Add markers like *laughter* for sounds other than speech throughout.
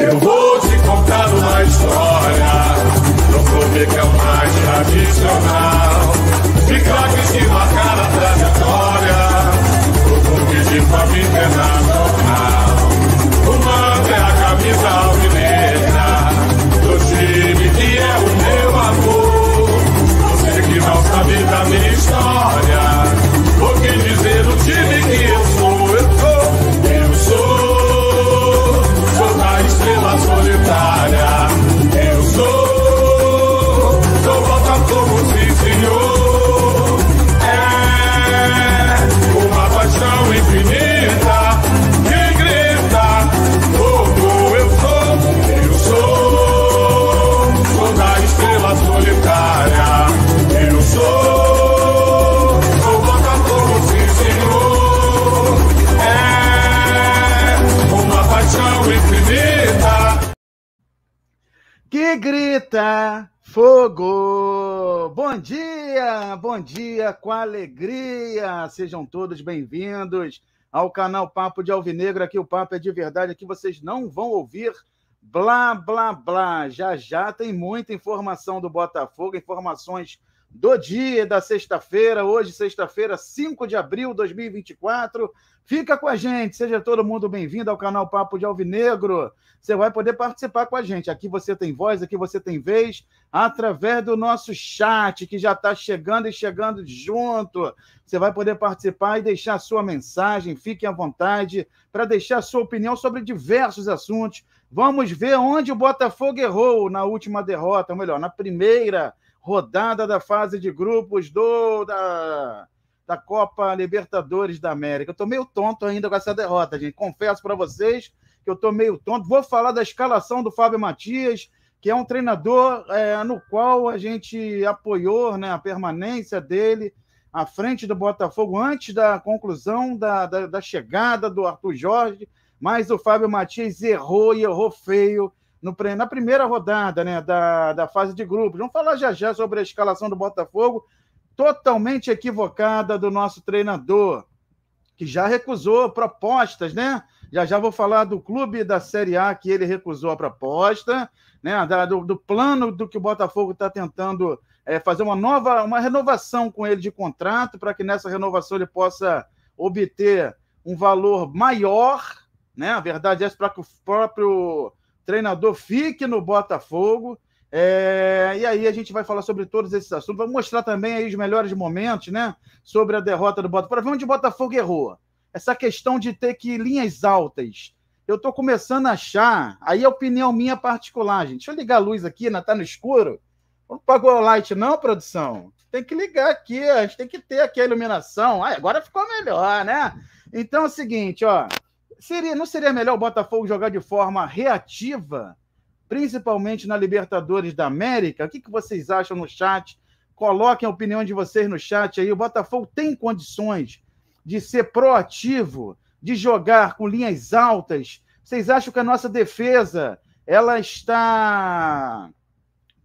Eu vou te contar uma história Não que é o mais tradicional De craques que marcaram a trajetória de família nacional fogo! Bom dia, bom dia com alegria. Sejam todos bem-vindos ao canal Papo de Alvinegro. Aqui o papo é de verdade, aqui vocês não vão ouvir blá blá blá. Já já tem muita informação do Botafogo, informações do dia da sexta-feira, hoje, sexta-feira, 5 de abril de 2024. Fica com a gente, seja todo mundo bem-vindo ao canal Papo de Alvinegro. Você vai poder participar com a gente. Aqui você tem voz, aqui você tem vez, através do nosso chat, que já está chegando e chegando junto. Você vai poder participar e deixar a sua mensagem, fique à vontade, para deixar a sua opinião sobre diversos assuntos. Vamos ver onde o Botafogo errou na última derrota, ou melhor, na primeira rodada da fase de grupos do da, da Copa Libertadores da América. Eu tô meio tonto ainda com essa derrota, gente. Confesso para vocês que eu tô meio tonto. Vou falar da escalação do Fábio Matias, que é um treinador é, no qual a gente apoiou né, a permanência dele à frente do Botafogo antes da conclusão da, da, da chegada do Arthur Jorge, mas o Fábio Matias errou e errou feio no, na primeira rodada né, da, da fase de grupos. Vamos falar já já sobre a escalação do Botafogo, totalmente equivocada do nosso treinador, que já recusou propostas, né? Já já vou falar do clube da Série A que ele recusou a proposta, né? Da, do, do, plano do que o Botafogo está tentando é, fazer uma nova, uma renovação com ele de contrato para que nessa renovação ele possa obter um valor maior, né? A verdade é para que o próprio treinador, fique no Botafogo. É, e aí a gente vai falar sobre todos esses assuntos. Vamos mostrar também aí os melhores momentos, né? Sobre a derrota do Botafogo. Para ver onde o Botafogo errou. Essa questão de ter que linhas altas. Eu estou começando a achar. Aí é opinião minha particular, gente. Deixa eu ligar a luz aqui, não tá no escuro. Não pagou o light, não, produção? Tem que ligar aqui, a gente tem que ter aqui a iluminação. Ah, agora ficou melhor, né? Então é o seguinte, ó. Seria, não seria melhor o Botafogo jogar de forma reativa, principalmente na Libertadores da América? O que, que vocês acham no chat? Coloquem a opinião de vocês no chat aí. O Botafogo tem condições de ser proativo, de jogar com linhas altas. Vocês acham que a nossa defesa ela está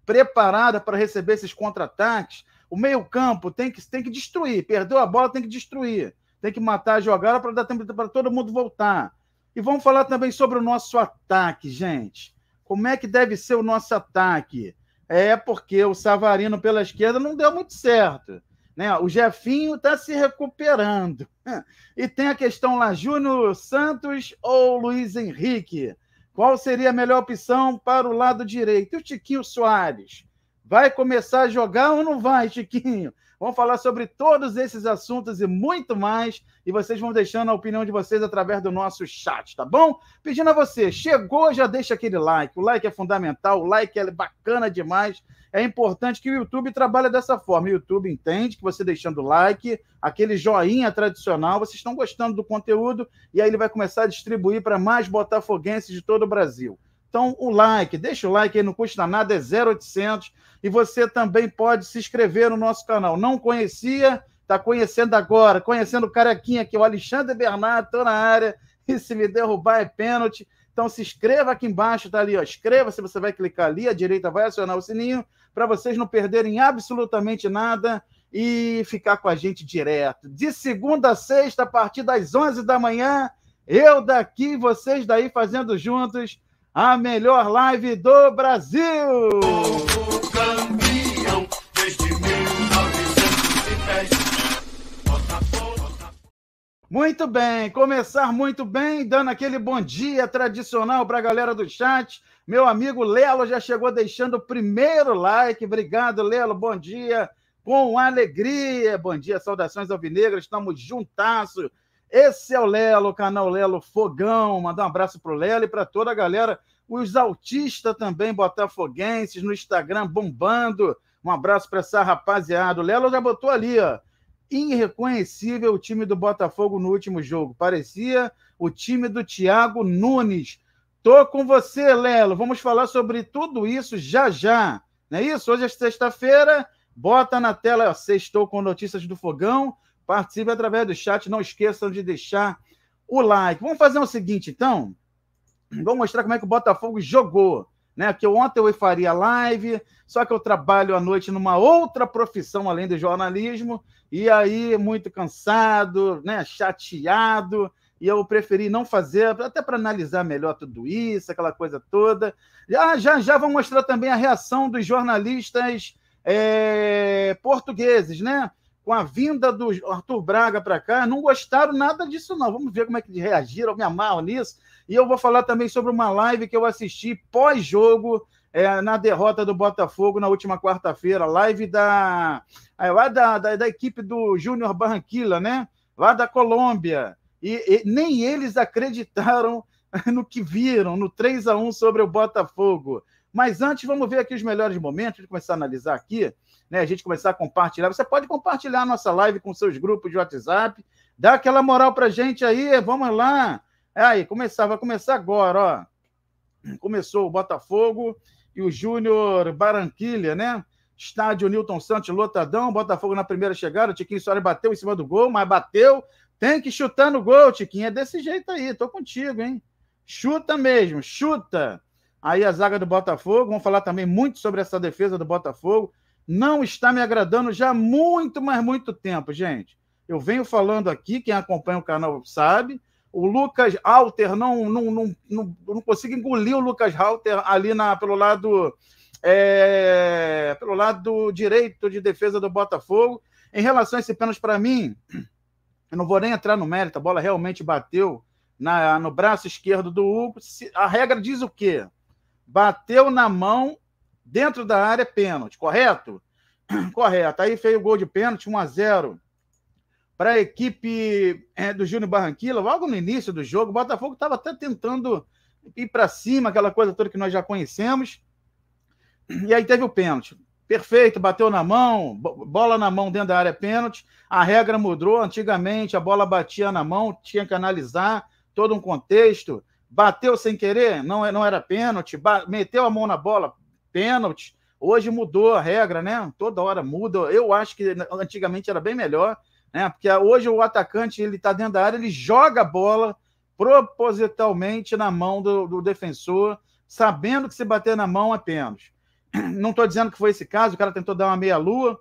preparada para receber esses contra-ataques? O meio-campo tem que, tem que destruir. Perdeu a bola, tem que destruir tem que matar a jogada para dar tempo para todo mundo voltar. E vamos falar também sobre o nosso ataque, gente. Como é que deve ser o nosso ataque? É porque o Savarino pela esquerda não deu muito certo. Né? O Jefinho está se recuperando. *laughs* E tem a questão lá, Júnior Santos ou Luiz Henrique? Qual seria a melhor opção para o lado direito? E o Tiquinho Soares? Vai começar a jogar ou não vai, Tiquinho? Vamos falar sobre todos esses assuntos e muito mais. E vocês vão deixando a opinião de vocês através do nosso chat, tá bom? Pedindo a você, chegou, já deixa aquele like. O like é fundamental, o like é bacana demais. É importante que o YouTube trabalhe dessa forma. O YouTube entende que você deixando like, aquele joinha tradicional, vocês estão gostando do conteúdo e aí ele vai começar a distribuir para mais botafoguenses de todo o Brasil. Então, o like, deixa o like aí, não custa nada, é 0800 e você também pode se inscrever no nosso canal. Não conhecia? Está conhecendo agora, conhecendo o carequinha aqui, o Alexandre Bernardo, estou na área, e se me derrubar é pênalti. Então se inscreva aqui embaixo, tá ali, Inscreva-se, você vai clicar ali, à direita vai acionar o sininho para vocês não perderem absolutamente nada e ficar com a gente direto. De segunda a sexta, a partir das 11 da manhã, eu daqui, vocês daí fazendo juntos a melhor live do Brasil. Muito bem, começar muito bem, dando aquele bom dia tradicional para a galera do chat. Meu amigo Lelo já chegou deixando o primeiro like. Obrigado, Lelo. Bom dia, com alegria. Bom dia, saudações alvinegras. Estamos juntasso. Esse é o Lelo, o canal Lelo Fogão. Mandar um abraço pro Lelo e para toda a galera, os autistas também botafoguenses no Instagram bombando. Um abraço para essa rapaziada. O Lelo já botou ali, ó irreconhecível o time do Botafogo no último jogo. Parecia o time do Thiago Nunes. Tô com você, Lelo. Vamos falar sobre tudo isso já já. Não é isso? Hoje é sexta-feira. Bota na tela, ó, sextou com notícias do fogão. Participe através do chat. Não esqueçam de deixar o like. Vamos fazer o seguinte, então. vou mostrar como é que o Botafogo jogou né? Que ontem eu faria live, só que eu trabalho à noite numa outra profissão além do jornalismo, e aí muito cansado, né? Chateado, e eu preferi não fazer, até para analisar melhor tudo isso, aquela coisa toda. Já já, já vou mostrar também a reação dos jornalistas é, portugueses, né? com a vinda do Arthur Braga para cá, não gostaram nada disso, não. Vamos ver como é que reagiram, me amarro nisso. E eu vou falar também sobre uma live que eu assisti pós-jogo é, na derrota do Botafogo na última quarta-feira, live da, é, lá da, da, da equipe do Júnior Barranquilla, né? Lá da Colômbia. E, e, nem eles acreditaram *laughs* no que viram, no 3 a 1 sobre o Botafogo. Mas antes, vamos ver aqui os melhores momentos, de começar a analisar aqui né, a gente começar a compartilhar. Você pode compartilhar a nossa live com seus grupos de WhatsApp, dá aquela moral para gente aí, vamos lá. Aí, começar, vai começar agora, ó. Começou o Botafogo e o Júnior Barranquilha, né? Estádio Newton Santos, lotadão, Botafogo na primeira chegada, o Tiquinho Soares bateu em cima do gol, mas bateu, tem que chutar no gol, Tiquinho, é desse jeito aí, tô contigo, hein? Chuta mesmo, chuta! Aí a zaga do Botafogo, vamos falar também muito sobre essa defesa do Botafogo, não está me agradando já há muito, mas muito tempo, gente. Eu venho falando aqui, quem acompanha o canal sabe, o Lucas Halter, não, não, não, não, não consigo engolir o Lucas Halter ali na, pelo lado é, pelo lado direito de defesa do Botafogo. Em relação a esse pênalti, para mim, eu não vou nem entrar no mérito, a bola realmente bateu na, no braço esquerdo do Hugo. a regra diz o quê? Bateu na mão Dentro da área, pênalti, correto? *clears throat* Correto. Aí fez o gol de pênalti, 1 a 0 para a equipe é, do Júnior Barranquilla. Logo no início do jogo, o Botafogo estava até tentando ir para cima, aquela coisa toda que nós já conhecemos. E aí teve o pênalti. Perfeito, bateu na mão, bola na mão dentro da área pênalti. A regra mudou. Antigamente a bola batia na mão, tinha que analisar todo um contexto. Bateu sem querer, não, é, não era pênalti. meteu a mão na bola, pênalti. Hoje mudou a regra, né? Toda hora muda. Eu acho que antigamente era bem melhor, né? Porque hoje o atacante ele está dentro da área, ele joga a bola propositalmente na mão do, do defensor, sabendo que se bater na mão é pênalti. *clears throat* Não estou dizendo que foi esse caso, o cara tentou dar uma meia-lua,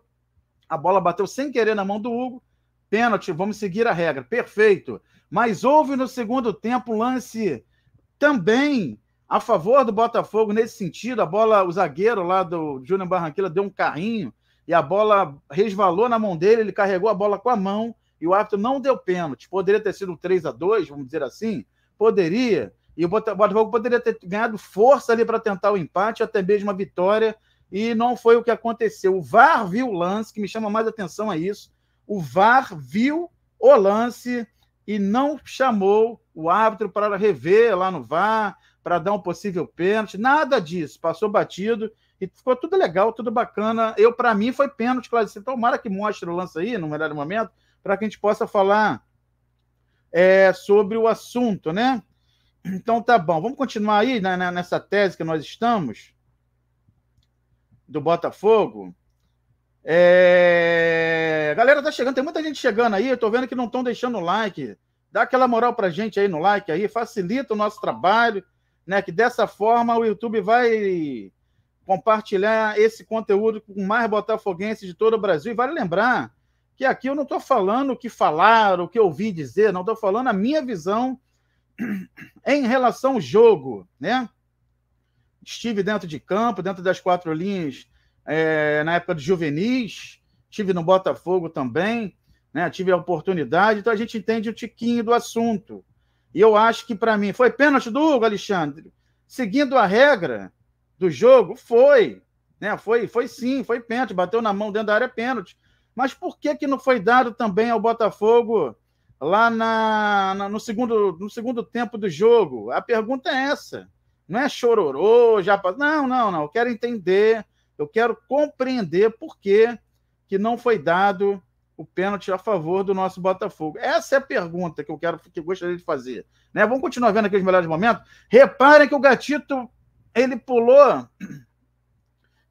a bola bateu sem querer na mão do Hugo, pênalti, vamos seguir a regra, perfeito. Mas houve no segundo tempo lance também a favor do Botafogo nesse sentido. A bola, o zagueiro lá do Júnior Barranquilla deu um carrinho e a bola resvalou na mão dele, ele carregou a bola com a mão e o árbitro não deu pênalti. Poderia ter sido 3 a 2 vamos dizer assim? Poderia. E o Botafogo poderia ter ganhado força ali para tentar o empate, até mesmo a vitória, e não foi o que aconteceu. O VAR viu o lance, que me chama mais atenção a isso. O VAR viu o lance e não chamou o árbitro para rever lá no VAR, para dar um possível pênalti, nada disso, passou batido e ficou tudo legal, tudo bacana. Eu, para mim, foi pênalti, claro. Assim, tomara que mostre o lance aí, no melhor momento, para que a gente possa falar é, sobre o assunto, né? Então tá bom, vamos continuar aí né, né, nessa tese que nós estamos do Botafogo. É... Galera tá chegando, tem muita gente chegando aí, eu tô vendo que não estão deixando o like. Dá aquela moral pra gente aí no like aí, facilita o nosso trabalho né? Que dessa forma o YouTube vai compartilhar esse conteúdo com mais botafoguenses de todo o Brasil. E vale lembrar que aqui eu não estou falando o que falaram, o que ouvi dizer, não estou falando a minha visão *clears throat* em relação ao jogo, né? Estive dentro de campo, dentro das quatro linhas, é, na época de juvenis, estive no Botafogo também, né? Tive a oportunidade, então a gente entende o tiquinho do assunto. E eu acho que, para mim, foi pênalti do Hugo, Alexandre. Seguindo a regra do jogo, foi. Né? Foi, foi sim, foi pênalti. Bateu na mão dentro da área, pênalti. Mas por que, que não foi dado também ao Botafogo lá na, na, no, segundo, no segundo tempo do jogo? A pergunta é essa. Não é chororô, já Não, não, não. Eu quero entender, eu quero compreender por que, que não foi dado o pênalti a favor do nosso Botafogo? Essa é a pergunta que eu quero que eu gostaria de fazer. Né? Vamos continuar vendo aqueles melhores momentos. Reparem que o Gatito ele pulou,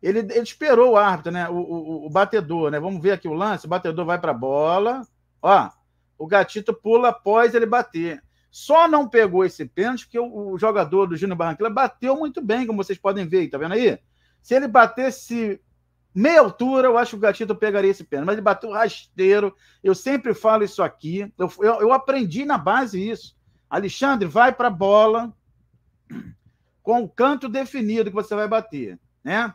ele, ele esperou o árbitro, né? O, o, o, batedor, né? Vamos ver aqui o lance. O batedor vai para a bola. Ó, o Gatito pula após ele bater. Só não pegou esse pênalti porque o, o jogador do Júnior Barranquilla bateu muito bem, como vocês podem ver, tá vendo aí? Se ele batesse meia altura, eu acho que o Gatito pegaria esse pênalti, mas ele bateu rasteiro. Eu sempre falo isso aqui. Eu, eu, eu aprendi na base isso. Alexandre, vai para a bola com o canto definido que você vai bater, né?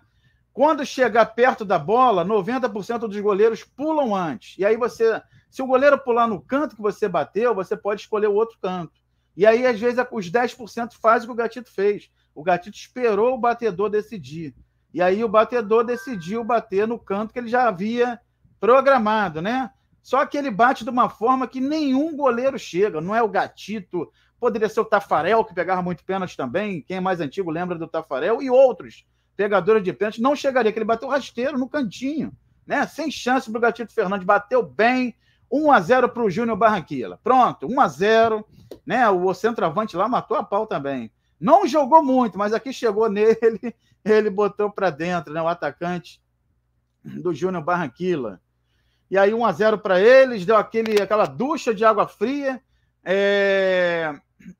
Quando chegar perto da bola, 90% dos goleiros pulam antes. E aí você, se o goleiro pular no canto que você bateu, você pode escolher o outro canto. E aí às vezes os 10% fazem o que o Gatito fez. O Gatito esperou o batedor decidir. E aí o batedor decidiu bater no canto que ele já havia programado, né? Só que ele bate de uma forma que nenhum goleiro chega. Não é o Gatito, poderia ser o Tafarel, que pegava muito pênalti também. Quem é mais antigo lembra do Tafarel e outros pegadores de pênalti. Não chegaria, que ele bateu rasteiro no cantinho, né? Sem chance para o Gatito Fernandes. Bateu bem. 1 a 0 para o Júnior Barranquilla. Pronto, 1 a 0 né? O centroavante lá matou a pau também. Não jogou muito, mas aqui chegou *laughs* nele ele botou para dentro, né? O atacante do Júnior Barranquilla. E aí 1 a 0 para eles, deu aquele, aquela ducha de água fria. É...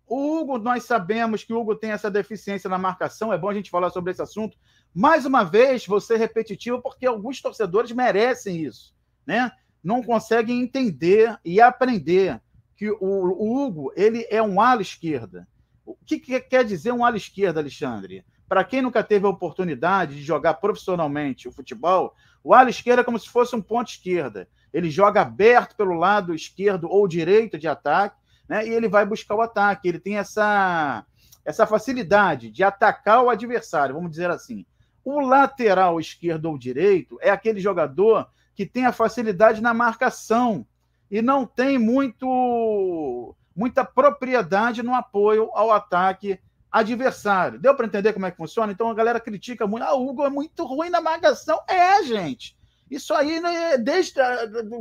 O Hugo, nós sabemos que o Hugo tem essa deficiência na marcação, é bom a gente falar sobre esse assunto. Mais uma vez, você repetitivo, porque alguns torcedores merecem isso, né? Não conseguem entender e aprender que o, o Hugo, ele é um ala esquerda. O que, que quer dizer um ala esquerda, Alexandre? Para quem nunca teve a oportunidade de jogar profissionalmente o futebol, o ala esquerda é como se fosse um ponto esquerda. Ele joga aberto pelo lado esquerdo ou direito de ataque, né? E ele vai buscar o ataque. Ele tem essa essa facilidade de atacar o adversário, vamos dizer assim. O lateral esquerdo ou direito é aquele jogador que tem a facilidade na marcação e não tem muito muita propriedade no apoio ao ataque adversário. Deu para entender como é que funciona? Então a galera critica muito. Ah, o Hugo é muito ruim na marcação. É, gente. Isso aí, né, desde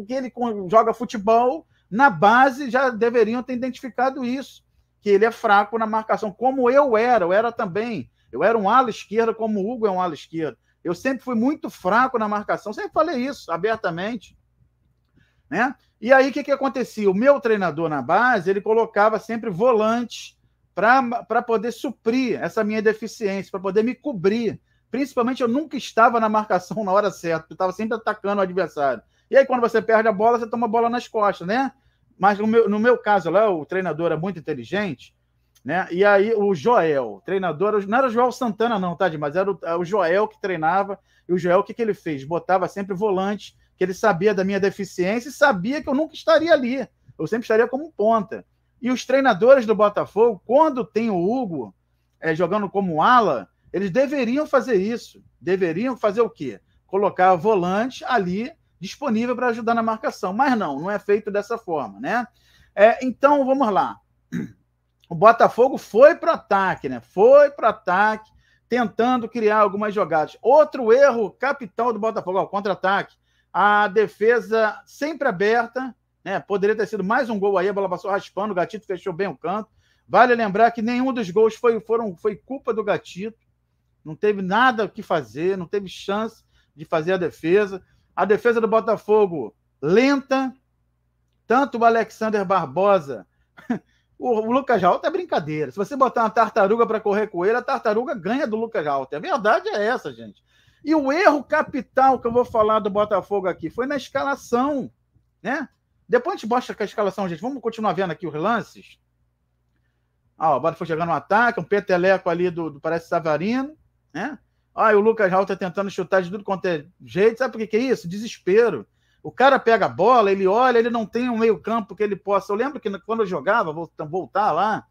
que ele joga futebol, na base já deveriam ter identificado isso, que ele é fraco na marcação, como eu era, eu era também. Eu era um ala esquerda, como o Hugo é um ala esquerda. Eu sempre fui muito fraco na marcação, sempre falei isso abertamente. Né? E aí, o que, que acontecia? O meu treinador na base, ele colocava sempre volante para poder suprir essa minha deficiência, para poder me cobrir. Principalmente eu nunca estava na marcação na hora certa, eu estava sempre atacando o adversário. E aí, quando você perde a bola, você toma a bola nas costas, né? Mas no meu, no meu caso lá, o treinador é muito inteligente, né? E aí o Joel, treinador, não era o Joel Santana, não, tá, Mas era o, é o Joel que treinava. E o Joel, o que, que ele fez? Botava sempre volante, que ele sabia da minha deficiência e sabia que eu nunca estaria ali. Eu sempre estaria como ponta. E os treinadores do Botafogo, quando tem o Hugo é, jogando como ala, eles deveriam fazer isso. Deveriam fazer o quê? Colocar o volante ali disponível para ajudar na marcação. Mas não, não é feito dessa forma, né? É, então, vamos lá. O Botafogo foi para ataque, né? Foi para ataque, tentando criar algumas jogadas. Outro erro capital do Botafogo, ó, contra-ataque. A defesa sempre aberta, né? Poderia ter sido mais um gol aí, a bola passou raspando, o Gatito fechou bem o canto. Vale lembrar que nenhum dos gols foi, foram, foi culpa do Gatito. Não teve nada o que fazer, não teve chance de fazer a defesa. A defesa do Botafogo lenta. Tanto o Alexander Barbosa. *laughs* o, Lucas Alto tá é brincadeira. Se você botar uma tartaruga para correr com ele, a tartaruga ganha do Lucas Alto. A verdade é essa, gente. E o erro capital que eu vou falar do Botafogo aqui foi na escalação, né? Depois a gente mostra a escalação, gente. Vamos continuar vendo aqui os relances. Ah, o foi chegando no ataque, um peteleco ali do, do parece Savarino, né? Ah, e o Lucas Raul tá tentando chutar de tudo quanto é jeito. Sabe por que, que é isso? Desespero. O cara pega a bola, ele olha, ele não tem um meio-campo que ele possa. Eu lembro que quando eu jogava, vou então, voltar lá,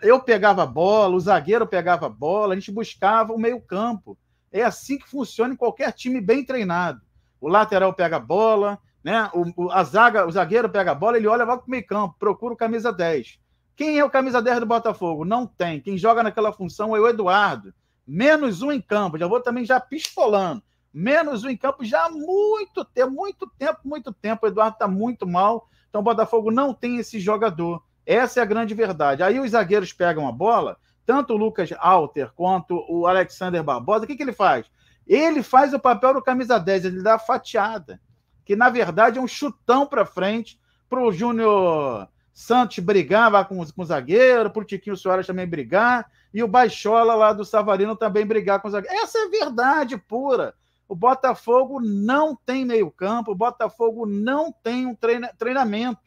eu pegava a bola, o zagueiro pegava a bola, a gente buscava o meio-campo. É assim que funciona em qualquer time bem treinado. O lateral pega a bola, né? O, a zaga, o zagueiro pega a bola, ele olha logo para o meio campo, procura o camisa 10. Quem é o camisa 10 do Botafogo? Não tem. Quem joga naquela função é o Eduardo. Menos um em campo. Já vou também já pistolando. Menos um em campo já há muito tempo, muito tempo, muito tempo. O Eduardo está muito mal. Então o Botafogo não tem esse jogador. Essa é a grande verdade. Aí os zagueiros pegam a bola, tanto o Lucas Alter quanto o Alexander Barbosa. O que, que ele faz? Ele faz o papel do camisa 10, ele dá a fatiada que na verdade é um chutão para frente, para o Júnior Santos brigar lá com, com o zagueiro, para o Tiquinho Soares também brigar, e o Baixola lá do Savarino também brigar com o zagueiro. Essa é verdade pura. O Botafogo não tem meio-campo, o Botafogo não tem um treina, treinamento.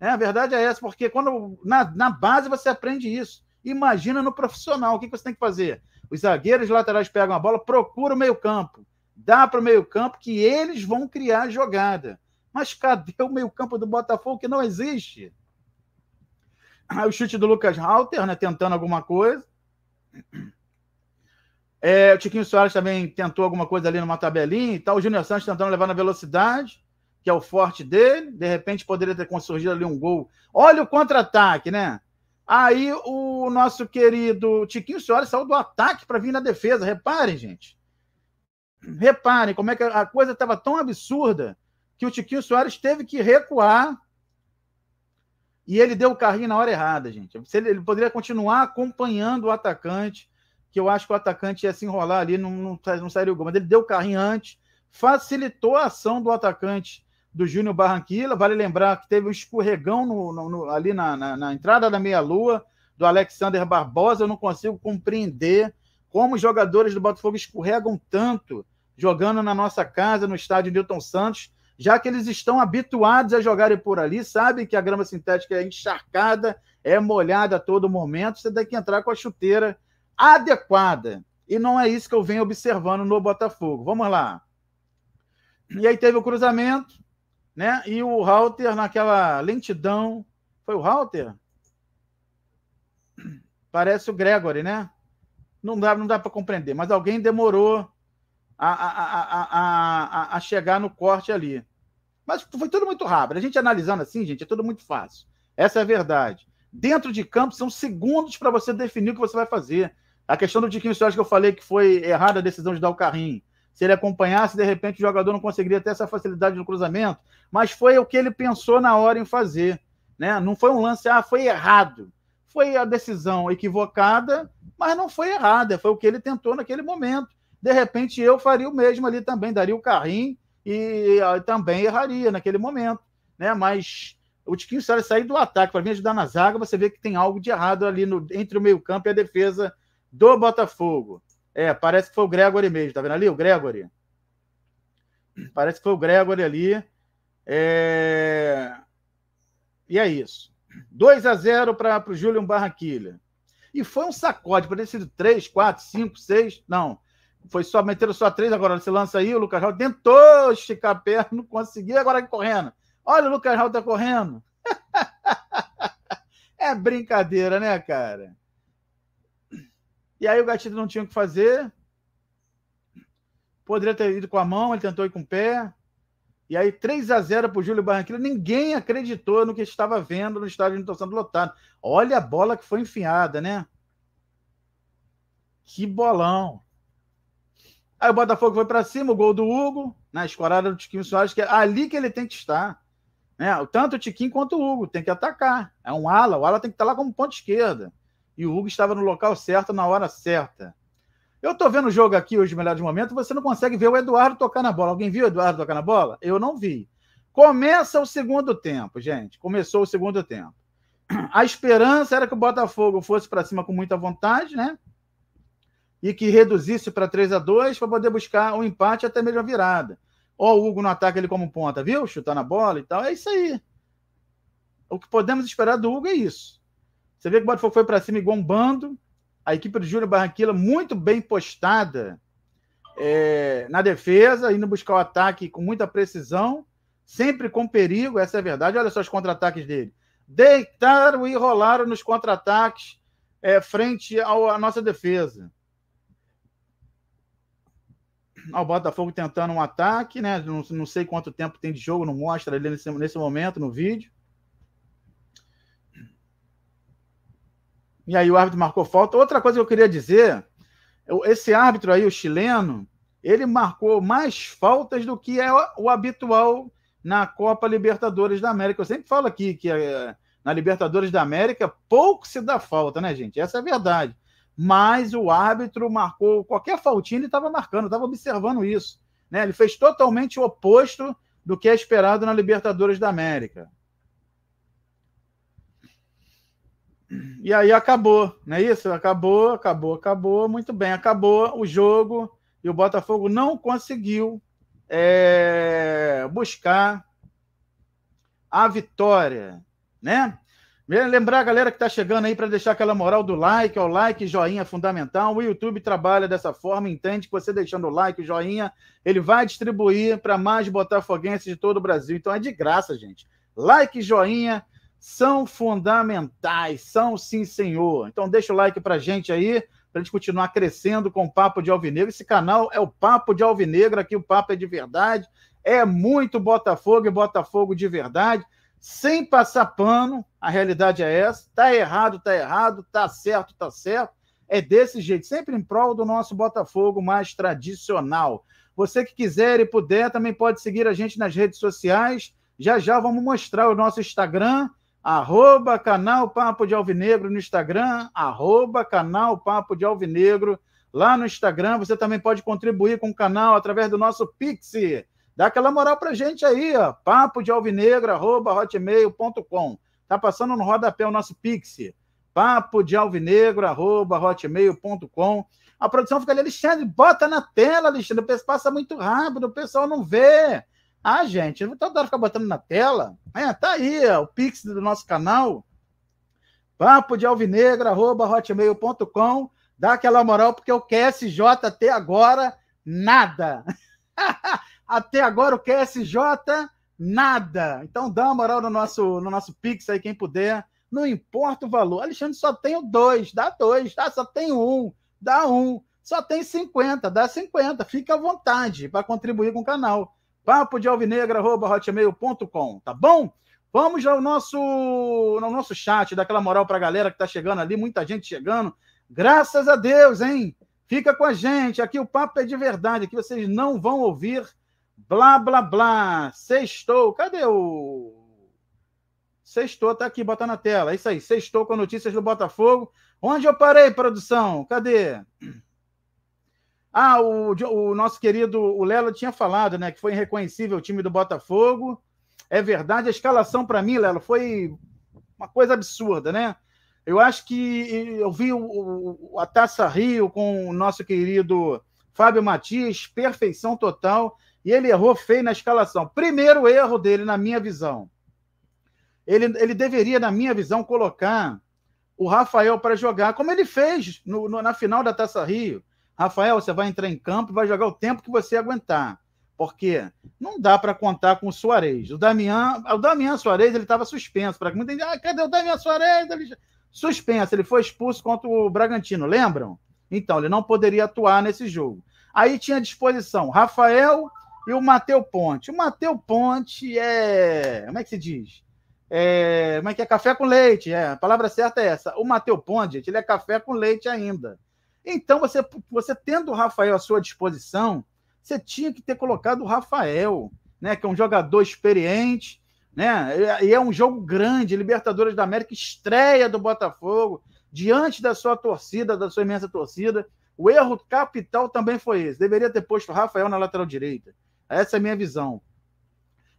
É, a verdade é essa, porque quando na, na base você aprende isso. Imagina no profissional, o que, que você tem que fazer? Os zagueiros laterais pegam a bola, procura o meio-campo dá para o meio-campo que eles vão criar jogada. Mas cadê o meio-campo do Botafogo que não existe? Aí o chute do Lucas Halter, né, tentando alguma coisa. É, o Tiquinho Soares também tentou alguma coisa ali numa tabelinha e tal. O Júnior Santos tentando levar na velocidade, que é o forte dele. De repente poderia ter surgido ali um gol. Olha o contra-ataque, né? Aí o nosso querido Tiquinho Soares saiu do ataque para vir na defesa. Reparem, gente reparem como é que a coisa estava tão absurda que o Tiquinho Soares teve que recuar e ele deu o carrinho na hora errada, gente. Ele, poderia continuar acompanhando o atacante, que eu acho que o atacante ia se enrolar ali, não, não, não sairia o gol, mas ele deu o carrinho antes, facilitou a ação do atacante do Júnior Barranquilla. Vale lembrar que teve um escorregão no, no, no, ali na, na, na entrada da meia-lua do Alexander Barbosa. Eu não consigo compreender como os jogadores do Botafogo escorregam tanto jogando na nossa casa, no estádio Newton Santos, já que eles estão habituados a jogarem por ali, sabem que a grama sintética é encharcada, é molhada a todo momento, você tem que entrar com a chuteira adequada. E não é isso que eu venho observando no Botafogo. Vamos lá. E aí teve o cruzamento, né? E o Halter naquela lentidão. Foi o Halter? Parece o Gregory, né? Não dá, não dá para compreender, mas alguém demorou a, a, a, a, chegar no corte ali. Mas foi tudo muito rápido. A gente analisando assim, gente, é tudo muito fácil. Essa é a verdade. Dentro de campo, são segundos para você definir o que você vai fazer. A questão do Tiquinho Soares que eu falei que foi errada a decisão de dar o carrinho. Se ele acompanhasse, de repente o jogador não conseguiria ter essa facilidade no cruzamento. Mas foi o que ele pensou na hora em fazer. Né? Não foi um lance, ah, foi errado. Foi a decisão equivocada, mas não foi errada. Foi o que ele tentou naquele momento de repente eu faria o mesmo ali também, daria o carrinho e ah, também erraria naquele momento, né? Mas o Tiquinho Soares sair do ataque para vir ajudar na zaga, você vê que tem algo de errado ali no, entre o meio-campo e a defesa do Botafogo. É, parece que foi o Gregory mesmo, tá vendo ali? O Gregory. Parece que foi o Gregory ali. É... E é isso. 2 a 0 para o Júlio Barraquilha. E foi um sacode, poderia ter sido 3, 4, 5, 6. Não. Foi só, meteram só três agora se lança aí. O Lucas Raul tentou esticar a perna, não conseguiu, agora é correndo. Olha, o Lucas Raul tá correndo. *laughs* é brincadeira, né, cara? E aí o Gatito não tinha o que fazer. Poderia ter ido com a mão, ele tentou ir com o pé. E aí 3 a 0 para o Júlio Barranquilla. Ninguém acreditou no que estava vendo no estádio de torcendo lotado. Olha a bola que foi enfiada, né? Que bolão. Aí o Botafogo foi para cima, o gol do Hugo, na né, escorada do Tiquinho Soares, que é ali que ele tem que estar. Né? Tanto o Tiquinho quanto o Hugo tem que atacar. É um ala, o ala tem que estar lá como ponta esquerda. E o Hugo estava no local certo, na hora certa. Eu estou vendo o jogo aqui hoje, melhor de momento, você não consegue ver o Eduardo tocar na bola. Alguém viu o Eduardo tocar na bola? Eu não vi. Começa o segundo tempo, gente. Começou o segundo tempo. *clears throat* A esperança era que o Botafogo fosse para cima com muita vontade, né? e que reduzisse para 3 a 2 para poder buscar um empate até mesmo a virada. Ó, o Hugo no ataque ele como ponta, viu? Chutar na bola e tal. É isso aí. O que podemos esperar do Hugo é isso. Você vê que o Botafogo foi para cima igual um bando. A equipe do Júlio Barranquilla muito bem postada é, na defesa, indo buscar o ataque com muita precisão, sempre com perigo, essa é a verdade. Olha só os contra-ataques dele. Deitaram e rolaram nos contra-ataques é, frente ao, à nossa defesa ao ah, o Botafogo tentando um ataque, né? Não, não sei quanto tempo tem de jogo, não mostra ali nesse, nesse momento no vídeo. E aí o árbitro marcou falta. Outra coisa que eu queria dizer, esse árbitro aí, o chileno, ele marcou mais faltas do que é o habitual na Copa Libertadores da América. Eu sempre falo aqui que eh, na Libertadores da América pouco se dá falta, né, gente? Essa é a verdade mas o árbitro marcou qualquer faltinha, ele estava marcando, estava observando isso. Né? Ele fez totalmente o oposto do que é esperado na Libertadores da América. E aí acabou, não é isso? Acabou, acabou, acabou, muito bem, acabou o jogo e o Botafogo não conseguiu é, buscar a vitória, né? Lembrar a galera que está chegando aí para deixar aquela moral do like, o like, joinha é fundamental. O YouTube trabalha dessa forma, entende que você deixando o like, o joinha, ele vai distribuir para mais botafoguenses de todo o Brasil. Então é de graça, gente. Like, joinha são fundamentais, são sim, senhor. Então deixa o like para gente aí, para gente continuar crescendo com o Papo de Alvinegro. Esse canal é o Papo de Alvinegro, aqui o papo é de verdade. É muito Botafogo e Botafogo de verdade sem passar pano, a realidade é essa. Tá errado, tá errado, tá certo, tá certo. É desse jeito, sempre em prol do nosso Botafogo mais tradicional. Você que quiser e puder também pode seguir a gente nas redes sociais. Já já vamos mostrar o nosso Instagram, arroba canal Papo de Alvinegro no Instagram, arroba canal Papo de Alvinegro lá no Instagram. Você também pode contribuir com o canal através do nosso Pix, Dá aquela moral pra gente aí, ó. Papo de alvinegra, arroba, hotmail.com. Tá passando no rodapé o nosso Pix. Papo de alvinegro, arroba, hotmail.com. A produção fica ali, Alexandre, bota na tela, Alexandre. O passa muito rápido, o pessoal não vê. Ah, gente, não tá hora ficar botando na tela. É, tá aí, ó, o Pix do nosso canal. Papo de alvinegra, arroba, hotmail.com. Dá aquela moral, porque o QSJ até agora, nada. *laughs* Até agora o QSJ, nada. Então dá uma moral no nosso, no nosso Pix aí, quem puder. Não importa o valor. Alexandre, só tenho dois, dá dois. Ah, só tem um, dá um. Só tem 50, dá 50. Fica à vontade para contribuir com o canal. Papo de alvinegra.hotmail.com, tá bom? Vamos ao nosso, no nosso chat, dar aquela moral para a galera que está chegando ali, muita gente chegando. Graças a Deus, hein? Fica com a gente. Aqui o papo é de verdade, aqui vocês não vão ouvir Blá, blá, blá. Sextou. Cadê o. Sextou, tá aqui, bota na tela. É isso aí. Sextou com notícias do Botafogo. Onde eu parei, produção? Cadê? Ah, o, o nosso querido o Lelo tinha falado, né? Que foi irreconhecível o time do Botafogo. É verdade, a escalação para mim, Lelo, foi uma coisa absurda, né? Eu acho que eu vi o, a Taça Rio com o nosso querido Fábio Matias, perfeição total. E ele errou feio na escalação. Primeiro erro dele, na minha visão. Ele, ele deveria, na minha visão, colocar o Rafael para jogar, como ele fez no, no, na final da Taça Rio. Rafael, você vai entrar em campo e vai jogar o tempo que você aguentar. Porque não dá para contar com o Suarez. O Damião, o Damian Soares, ele estava suspenso. Para muita gente, ah, cadê o Damião Suarez? Ele... Suspenso, ele foi expulso contra o Bragantino, lembram? Então, ele não poderia atuar nesse jogo. Aí tinha à disposição Rafael, e o Mateu Ponte. O Mateu Ponte é. Como é que se diz? É, como é que é? Café com leite. É, a palavra certa é essa. O Mateu Ponte, gente, ele é café com leite ainda. Então, você, você tendo o Rafael à sua disposição, você tinha que ter colocado o Rafael, né? Que é um jogador experiente, né? E é um jogo grande, Libertadores da América, estreia do Botafogo, diante da sua torcida, da sua imensa torcida. O erro capital também foi esse. Deveria ter posto o Rafael na lateral direita. Essa é a minha visão.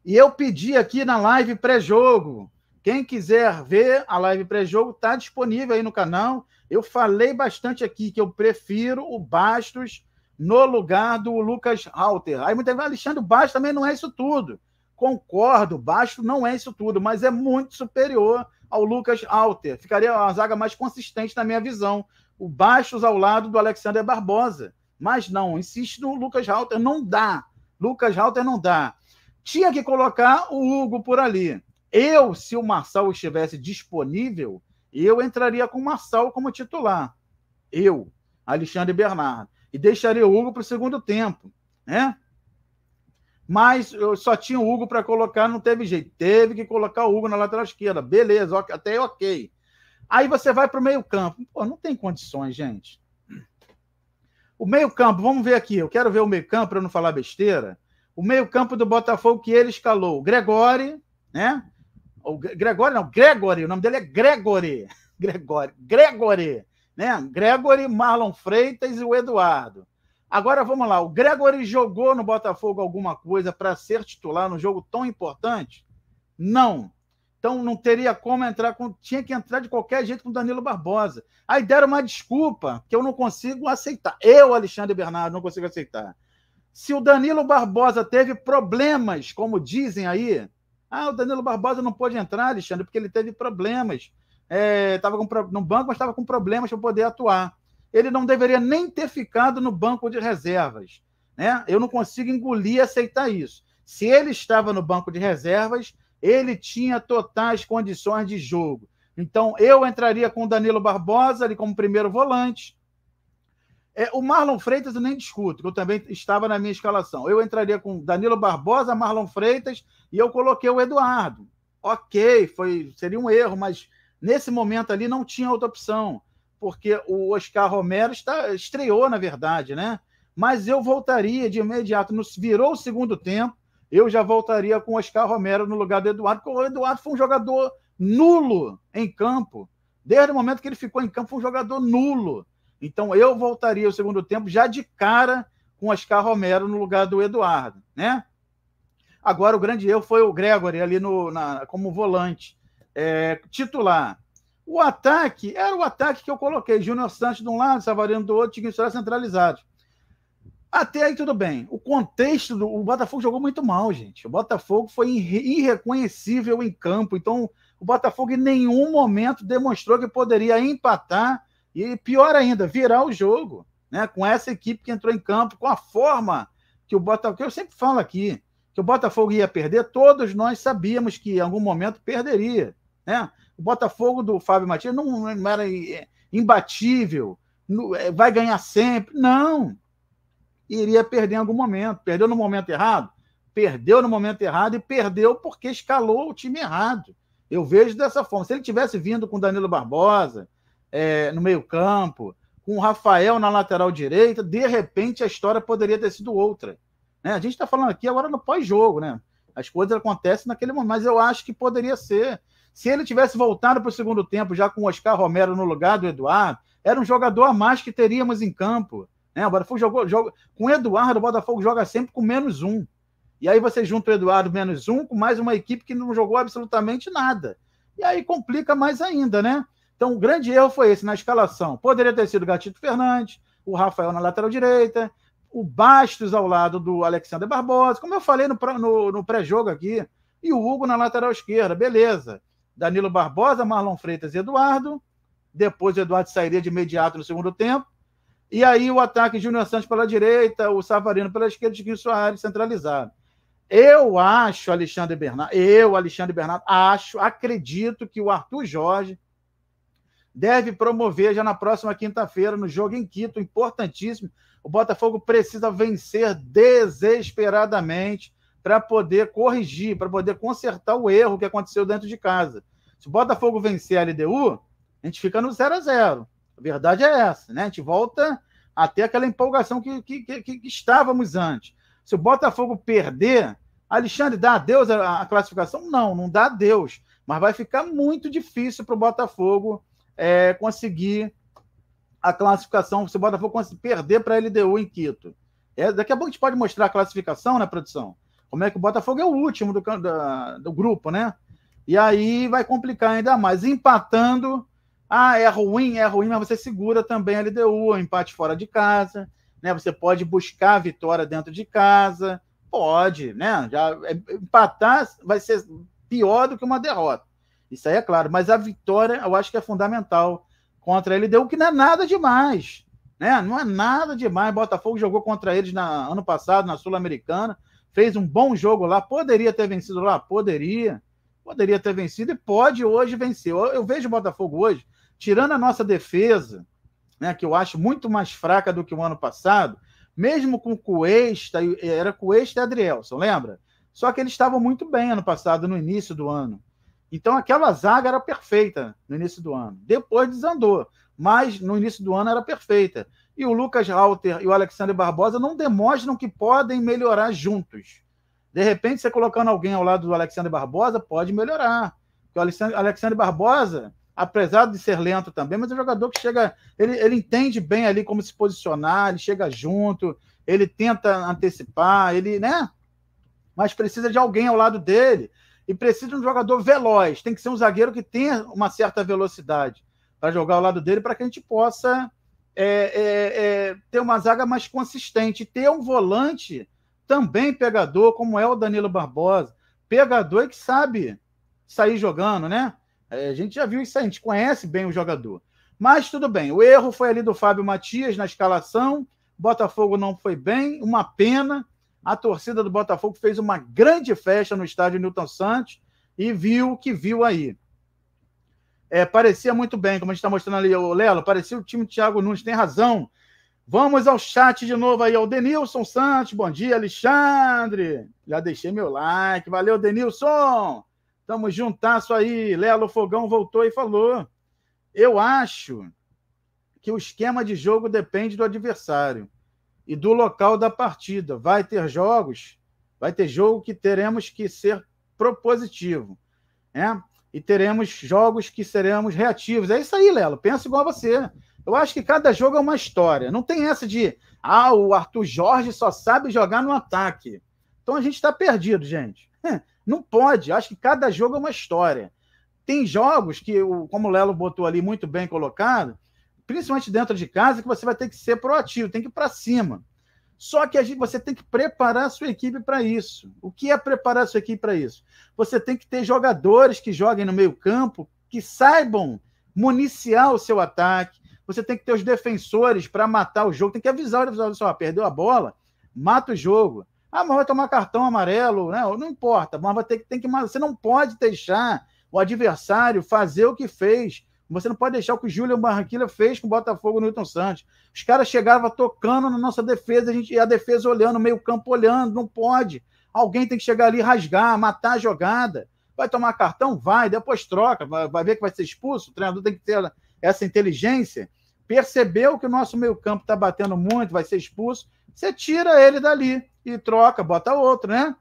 E eu pedi aqui na live pré-jogo. Quem quiser ver a live pré-jogo, está disponível aí no canal. Eu falei bastante aqui que eu prefiro o Bastos no lugar do Lucas Halter. Aí muita gente vai, Alexandre, o Bastos também não é isso tudo. Concordo, o Bastos não é isso tudo, mas é muito superior ao Lucas Halter. Ficaria uma zaga mais consistente na minha visão. O Bastos ao lado do Alexander Barbosa. Mas não, insisto no Lucas Halter, não dá. Lucas Halter não dá. Tinha que colocar o Hugo por ali. Eu, se o Marçal estivesse disponível, eu entraria com o Marçal como titular. Eu, Alexandre Bernardo. E deixaria o Hugo para o segundo tempo, né? Mas eu só tinha o Hugo para colocar, não teve jeito. Teve que colocar o Hugo na lateral esquerda. Beleza, até ok. Aí você vai para o meio-campo. Pô, não tem condições, gente. O meio-campo, vamos ver aqui. Eu quero ver o meio-campo para não falar besteira. O meio-campo do Botafogo que ele escalou. gregory né? O gregory não, Gregory, o nome dele é Gregory. *laughs* Gregory, Gregory, né? Gregory, Marlon Freitas e o Eduardo. Agora vamos lá. O Gregory jogou no Botafogo alguma coisa para ser titular no jogo tão importante? Não. Então não teria como entrar com. Tinha que entrar de qualquer jeito com Danilo Barbosa. Aí deram uma desculpa que eu não consigo aceitar. Eu, Alexandre Bernardo, não consigo aceitar. Se o Danilo Barbosa teve problemas, como dizem aí, ah, o Danilo Barbosa não pôde entrar, Alexandre, porque ele teve problemas. Estava é, no banco, mas estava com problemas para poder atuar. Ele não deveria nem ter ficado no banco de reservas. Né? Eu não consigo engolir e aceitar isso. Se ele estava no banco de reservas, ele tinha totais condições de jogo. Então, eu entraria com o Danilo Barbosa ali como primeiro volante. É, o Marlon Freitas eu nem discuto, que eu também estava na minha escalação. Eu entraria com Danilo Barbosa, Marlon Freitas e eu coloquei o Eduardo. Ok, foi, seria um erro, mas nesse momento ali não tinha outra opção, porque o Oscar Romero está, estreou, na verdade, né? Mas eu voltaria de imediato, Nos virou o segundo tempo, eu já voltaria com Oscar Romero no lugar do Eduardo, porque o Eduardo foi um jogador nulo em campo. Desde o momento que ele ficou em campo, foi um jogador nulo. Então eu voltaria ao segundo tempo já de cara com Oscar Romero no lugar do Eduardo, né? Agora o grande erro foi o Gregory ali no, na, como volante é, titular. O ataque era o ataque que eu coloquei. Júnior Santos de um lado, Savarino do outro, Tiguinho centralizado. Até aí tudo bem. O contexto do o Botafogo jogou muito mal, gente. O Botafogo foi irreconhecível em campo. Então, o Botafogo em nenhum momento demonstrou que poderia empatar e pior ainda, virar o jogo, né? Com essa equipe que entrou em campo, com a forma que o Botafogo, que eu sempre falo aqui, que o Botafogo ia perder, todos nós sabíamos que em algum momento perderia, né? O Botafogo do Fábio Matias não, não era é, imbatível, é, vai ganhar sempre. Não, iria perder em algum momento. Perdeu no momento errado? Perdeu no momento errado e perdeu porque escalou o time errado. Eu vejo dessa forma. Se ele tivesse vindo com Danilo Barbosa é, no meio-campo, com o Rafael na lateral direita, de repente a história poderia ter sido outra. Né? A gente está falando aqui agora no pós-jogo, né? As coisas acontecem naquele momento, mas eu acho que poderia ser. Se ele tivesse voltado para o segundo tempo já com o Oscar Romero no lugar do Eduardo, era um jogador a mais que teríamos em campo. Né? O Botafogo jogou, joga, com o Eduardo, o Botafogo joga sempre com menos um. E aí você junta o Eduardo menos um com mais uma equipe que não jogou absolutamente nada. E aí complica mais ainda, né? Então o grande erro foi esse na escalação. Poderia ter sido o Gatito Fernandes, o Rafael na lateral direita, o Bastos ao lado do Alexander Barbosa, como eu falei no, no, no pré-jogo aqui, e o Hugo na lateral esquerda, beleza. Danilo Barbosa, Marlon Freitas e Eduardo. Depois o Eduardo sairia de imediato no segundo tempo. E aí o ataque Júnior Santos pela direita, o Savarino pela esquerda, Tiquinho Soares centralizado. Eu acho, Alexandre Bernardo, eu, Alexandre Bernardo, acho, acredito que o Arthur Jorge deve promover já na próxima quinta-feira, no jogo em Quito, importantíssimo. O Botafogo precisa vencer desesperadamente para poder corrigir, para poder consertar o erro que aconteceu dentro de casa. Se o Botafogo vencer a LDU, a gente fica no 0 a 0 a verdade é essa, né? A gente volta até aquela empolgação que, que, que, que estávamos antes. Se o Botafogo perder, Alexandre, dá adeus à classificação? Não, não dá adeus. Mas vai ficar muito difícil para o Botafogo é, conseguir a classificação. Se o Botafogo perder para a LDU em Quito. É, daqui a pouco a gente pode mostrar a classificação, né, produção? Como é que o Botafogo é o último do, da, do grupo, né? E aí vai complicar ainda mais. Empatando, ah, é ruim, é ruim, mas você segura também a LDU, o é empate fora de casa, né? Você pode buscar a vitória dentro de casa, pode, né? Já é, empatar vai ser pior do que uma derrota. Isso aí é claro, mas a vitória eu acho que é fundamental contra a LDU, que não é nada demais, né? Não é nada demais. Botafogo jogou contra eles na ano passado na Sul-Americana, fez um bom jogo lá, poderia ter vencido lá, poderia, poderia ter vencido e pode hoje vencer. Eu, eu vejo o Botafogo hoje tirando a nossa defesa, né, que eu acho muito mais fraca do que o ano passado, mesmo com Cuesta, era Cuesta e Adrielson, lembra? Só que eles estavam muito bem ano passado, no início do ano. Então aquela zaga era perfeita no início do ano. Depois desandou, mas no início do ano era perfeita. E o Lucas Rauter e o Alexandre Barbosa não demonstram que podem melhorar juntos. De repente, você colocando alguém ao lado do Alexandre Barbosa pode melhorar. Porque o Alexandre Barbosa apesar de ser lento também, mas é um jogador que chega, ele, ele entende bem ali como se posicionar, ele chega junto, ele tenta antecipar, ele, né? Mas precisa de alguém ao lado dele e precisa de um jogador veloz. Tem que ser um zagueiro que tenha uma certa velocidade para jogar ao lado dele, para que a gente possa é, é, é, ter uma zaga mais consistente, ter um volante também pegador, como é o Danilo Barbosa, pegador e é que sabe sair jogando, né? É, a gente já viu isso aí, a gente conhece bem o jogador. Mas tudo bem, o erro foi ali do Fábio Matias na escalação. Botafogo não foi bem, uma pena. A torcida do Botafogo fez uma grande festa no estádio Newton Santos e viu o que viu aí. É, parecia muito bem, como a gente está mostrando ali, o Lelo, parecia o time do Thiago Nunes, tem razão. Vamos ao chat de novo aí, ao Denilson Santos. Bom dia, Alexandre. Já deixei meu like. Valeu, Denilson. Tamo juntasso aí. Lelo Fogão voltou e falou. Eu acho que o esquema de jogo depende do adversário e do local da partida. Vai ter jogos, vai ter jogo que teremos que ser propositivo, né? E teremos jogos que seremos reativos. É isso aí, Lelo. Pensa igual a você. Eu acho que cada jogo é uma história. Não tem essa de, ah, o Arthur Jorge só sabe jogar no ataque. Então a gente está perdido, gente. *laughs* Não pode. Acho que cada jogo é uma história. Tem jogos que, como o Lelo botou ali muito bem colocado, principalmente dentro de casa, que você vai ter que ser proativo, tem que ir para cima. Só que a gente, você tem que preparar a sua equipe para isso. O que é preparar a sua equipe para isso? Você tem que ter jogadores que joguem no meio-campo, que saibam municiar o seu ataque. Você tem que ter os defensores para matar o jogo. Tem que avisar o defensor: perdeu a bola, mata o jogo. Ah, mas vai tomar cartão amarelo, né? Não importa, mas vai ter, tem que. Você não pode deixar o adversário fazer o que fez. Você não pode deixar o que o Júlio Barranquilla fez com o Botafogo no Newton Santos. Os caras chegavam tocando na nossa defesa, a gente, e a defesa olhando, meio campo olhando, não pode. Alguém tem que chegar ali, rasgar, matar a jogada. Vai tomar cartão? Vai, depois troca, vai, vai ver que vai ser expulso. O treinador tem que ter essa inteligência. Percebeu que o nosso meio campo está batendo muito, vai ser expulso, você tira ele dali e troca, bota outro, né?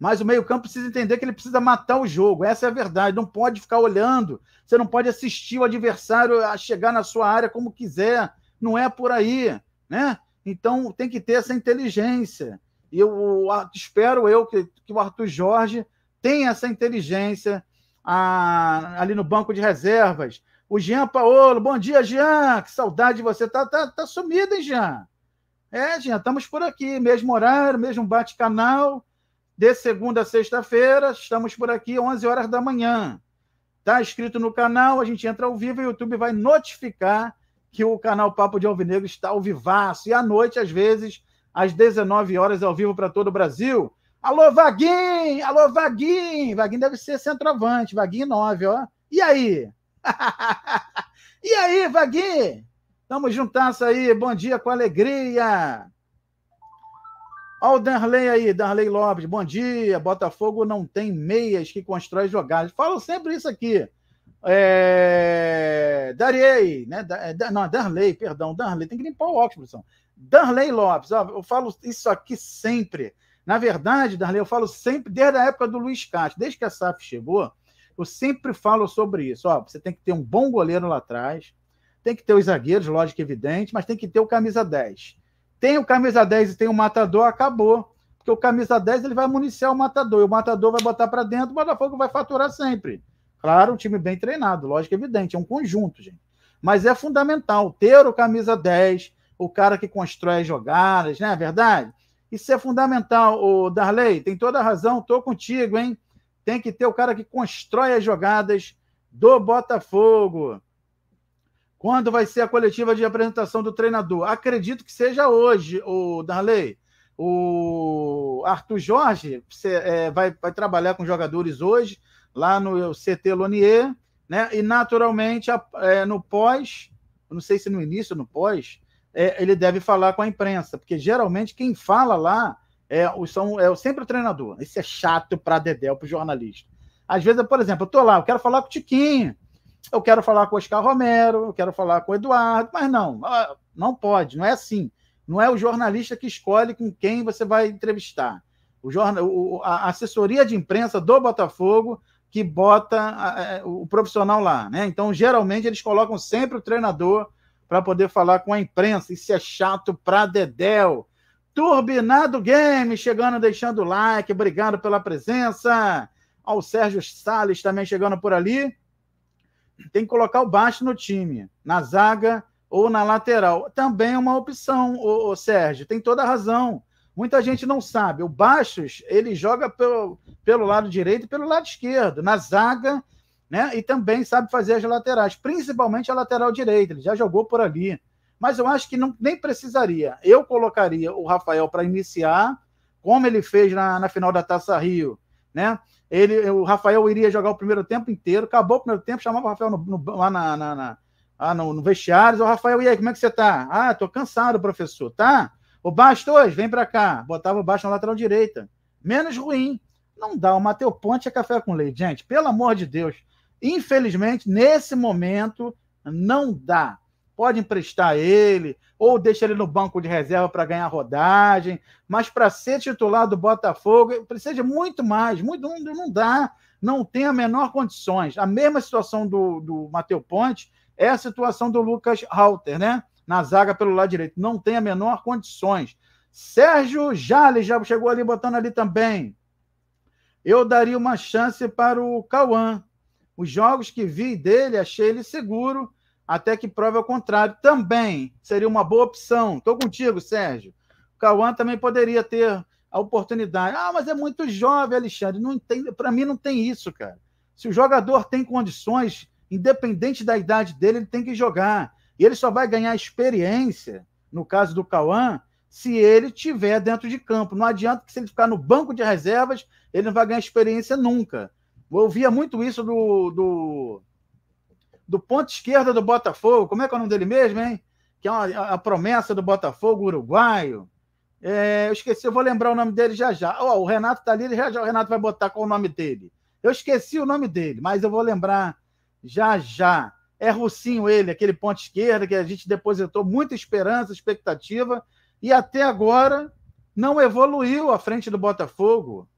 Mas o meio-campo precisa entender que ele precisa matar o jogo. Essa é a verdade. Não pode ficar olhando. Você não pode assistir o adversário a chegar na sua área como quiser. Não é por aí, né? Então tem que ter essa inteligência. E eu espero eu que, que o Arthur Jorge tenha essa inteligência a, ali no banco de reservas. O Jean Paolo, bom dia, Jean. Que saudade de você. Tá, tá, tá sumido, hein, Jean? É, gente, estamos por aqui, mesmo horário, mesmo bate-canal, de segunda a sexta-feira, estamos por aqui, 11 horas da manhã. Está inscrito no canal, a gente entra ao vivo e o YouTube vai notificar que o canal Papo de Alvinegro está ao vivaço. E à noite, às vezes, às 19 horas, ao vivo para todo o Brasil. Alô, Vaguinho! Alô, Vaguinho! Vaguinho deve ser centroavante, Vaguinho 9, ó. E aí? *laughs* e aí, Vaguinho? Tamo juntas aí, bom dia com alegria. Olha o Darley aí, Darley Lopes, bom dia. Botafogo não tem meias que constrói jogadas. falo sempre isso aqui. É... Darley, né? É, não, Darley, perdão, Darley, tem que limpar o óculos, são. Darley Lopes, ó, eu falo isso aqui sempre. Na verdade, Darley, eu falo sempre, desde a época do Luiz Castro, desde que a SAF chegou, eu sempre falo sobre isso. Ó, você tem que ter um bom goleiro lá atrás, tem que ter os zagueiros, lógico, evidente, mas tem que ter o camisa 10. Tem o camisa 10 e tem o matador, acabou. Porque o camisa 10 ele vai municiar o matador, e o matador vai botar para dentro, o Botafogo vai faturar sempre. Claro, um time bem treinado, lógico, evidente, é um conjunto, gente. Mas é fundamental ter o camisa 10, o cara que constrói jogadas, não né, é verdade? Isso é fundamental, o Darley, tem toda a razão, estou contigo, hein? Tem que ter o cara que constrói as jogadas do Botafogo. Quando vai ser a coletiva de apresentação do treinador? Acredito que seja hoje, o Darley. O Arthur Jorge é, vai, vai, trabalhar com jogadores hoje, lá no CT Lonier, né? E naturalmente, é, no pós, não sei se no início no pós, é, ele deve falar com a imprensa, porque geralmente quem fala lá é, são, é sempre o treinador. Isso é chato para Dedéu, para o jornalista. Às vezes, por exemplo, eu estou lá, eu quero falar com o Tiquinho eu quero falar com o Oscar Romero, eu quero falar com o Eduardo, mas não, não pode, não é assim. Não é o jornalista que escolhe com quem você vai entrevistar. O jornal, a assessoria de imprensa do Botafogo que bota é, o profissional lá, né? Então, geralmente, eles colocam sempre o treinador para poder falar com a imprensa. Isso é chato para Dedéu. Turbinado Game chegando, deixando o like. Obrigado pela presença. Ao Sérgio Sales também chegando por ali tem que colocar o baixo no time, na zaga ou na lateral. Também é uma opção, o Sérgio, tem toda a razão. Muita gente não sabe. O Baixos, ele joga pelo, pelo lado direito e pelo lado esquerdo, na zaga, né? E também sabe fazer as laterais, principalmente a lateral direita, ele já jogou por ali. Mas eu acho que não, nem precisaria. Eu colocaria o Rafael para iniciar, como ele fez na, na final da Taça Rio, né? Ele, o Rafael iria jogar o primeiro tempo inteiro, acabou o primeiro tempo, chamava o Rafael no, no, lá na, na, na lá ah, no, no vestiário, o Rafael, e aí, como é que você tá? Ah, tô cansado, professor, tá? O Bastos, vem para cá. Botava o Bastos na lateral direita. Menos ruim. Não dá, o Matheus Ponte é café com leite. Gente, pelo amor de Deus. Infelizmente, nesse momento, não dá. Pode emprestar ele, ou deixa ele no banco de reserva para ganhar rodagem, mas para ser titular do Botafogo, precisa de muito mais, muito não, não dá, não tem a menor condições. A mesma situação do, do Matheus Ponte é a situação do Lucas Halter, né? Na zaga pelo lado direito, não tem a menor condições. Sérgio Jales já chegou ali botando ali também. Eu daria uma chance para o Cauã. Os jogos que vi dele, achei ele seguro até que prove ao contrário. Também seria uma boa opção. Estou contigo, Sérgio. O Cauã também poderia ter a oportunidade. Ah, mas é muito jovem, Alexandre. Não para mim não tem isso, cara. Se o jogador tem condições, independente da idade dele, ele tem que jogar. E ele só vai ganhar experiência, no caso do Cauã, se ele tiver dentro de campo. Não adianta que se ele ficar no banco de reservas, ele não vai ganhar experiência nunca. Eu ouvia muito isso do, do do ponto esquerda do Botafogo, como é que é o nome dele mesmo, hein? Que é uma, a promessa do Botafogo uruguaio. É, eu esqueci, eu vou lembrar o nome dele já já. Oh, o Renato está ali, já já o Renato vai botar qual o nome dele. Eu esqueci o nome dele, mas eu vou lembrar já já. É Russinho ele, aquele ponto esquerda que a gente depositou muita esperança, expectativa, e até agora não evoluiu à frente do Botafogo.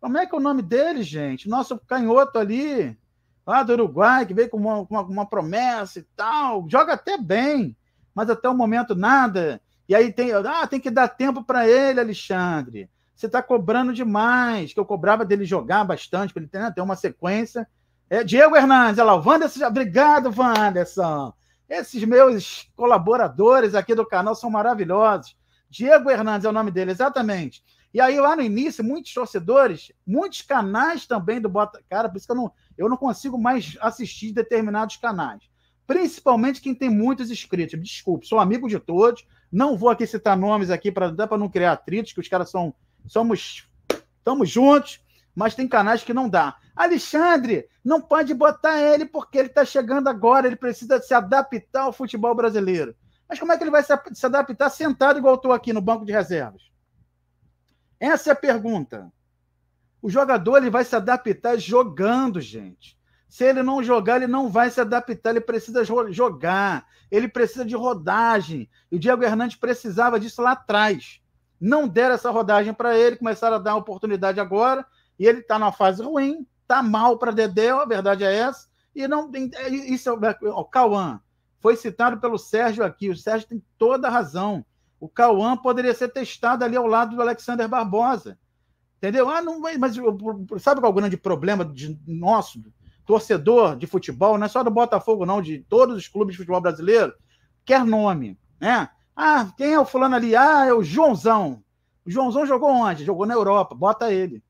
Como é que é o nome dele, gente? Nosso canhoto ali, lá ah, do Uruguai, que veio com uma, uma, uma, promessa e tal, joga até bem, mas até o momento nada. E aí tem, ah, tem que dar tempo para ele, Alexandre. Você está cobrando demais, que eu cobrava dele jogar bastante, para ele ter, né, ter, uma sequência. É, Diego Hernandes, olha lá, o Wanderson, obrigado, Wanderson. Esses meus colaboradores aqui do canal são maravilhosos. Diego Hernandes é o nome dele, exatamente. E aí, lá no início, muitos torcedores, muitos canais também do Bota Cara, por isso que eu não, eu não consigo mais assistir determinados canais. Principalmente quem tem muitos inscritos. Desculpe, sou amigo de todos. Não vou aqui citar nomes aqui para não criar atritos, que os caras são. Somos. Estamos juntos, mas tem canais que não dá. Alexandre, não pode botar ele porque ele está chegando agora, ele precisa se adaptar ao futebol brasileiro. Mas como é que ele vai se adaptar sentado igual eu estou aqui no banco de reservas? Essa é a pergunta. O jogador ele vai se adaptar jogando, gente. Se ele não jogar, ele não vai se adaptar, ele precisa jogar, ele precisa de rodagem. E o Diego Hernandes precisava disso lá atrás. Não deram essa rodagem para ele, começaram a dar oportunidade agora, e ele está na fase ruim, está mal para Dedéu, a verdade é essa. E não é, isso é o é, Cauã. Foi citado pelo Sérgio aqui, o Sérgio tem toda a razão. O Cauã poderia ser testado ali ao lado do Alexander Barbosa. Entendeu? Ah, não, mas sabe qual é o grande problema de nosso torcedor de futebol, não é só do Botafogo, não, de todos os clubes de futebol brasileiro, quer nome, né? Ah, quem é o fulano ali? Ah, é o Joãozão. O Joãozão jogou onde? Jogou na Europa, bota ele.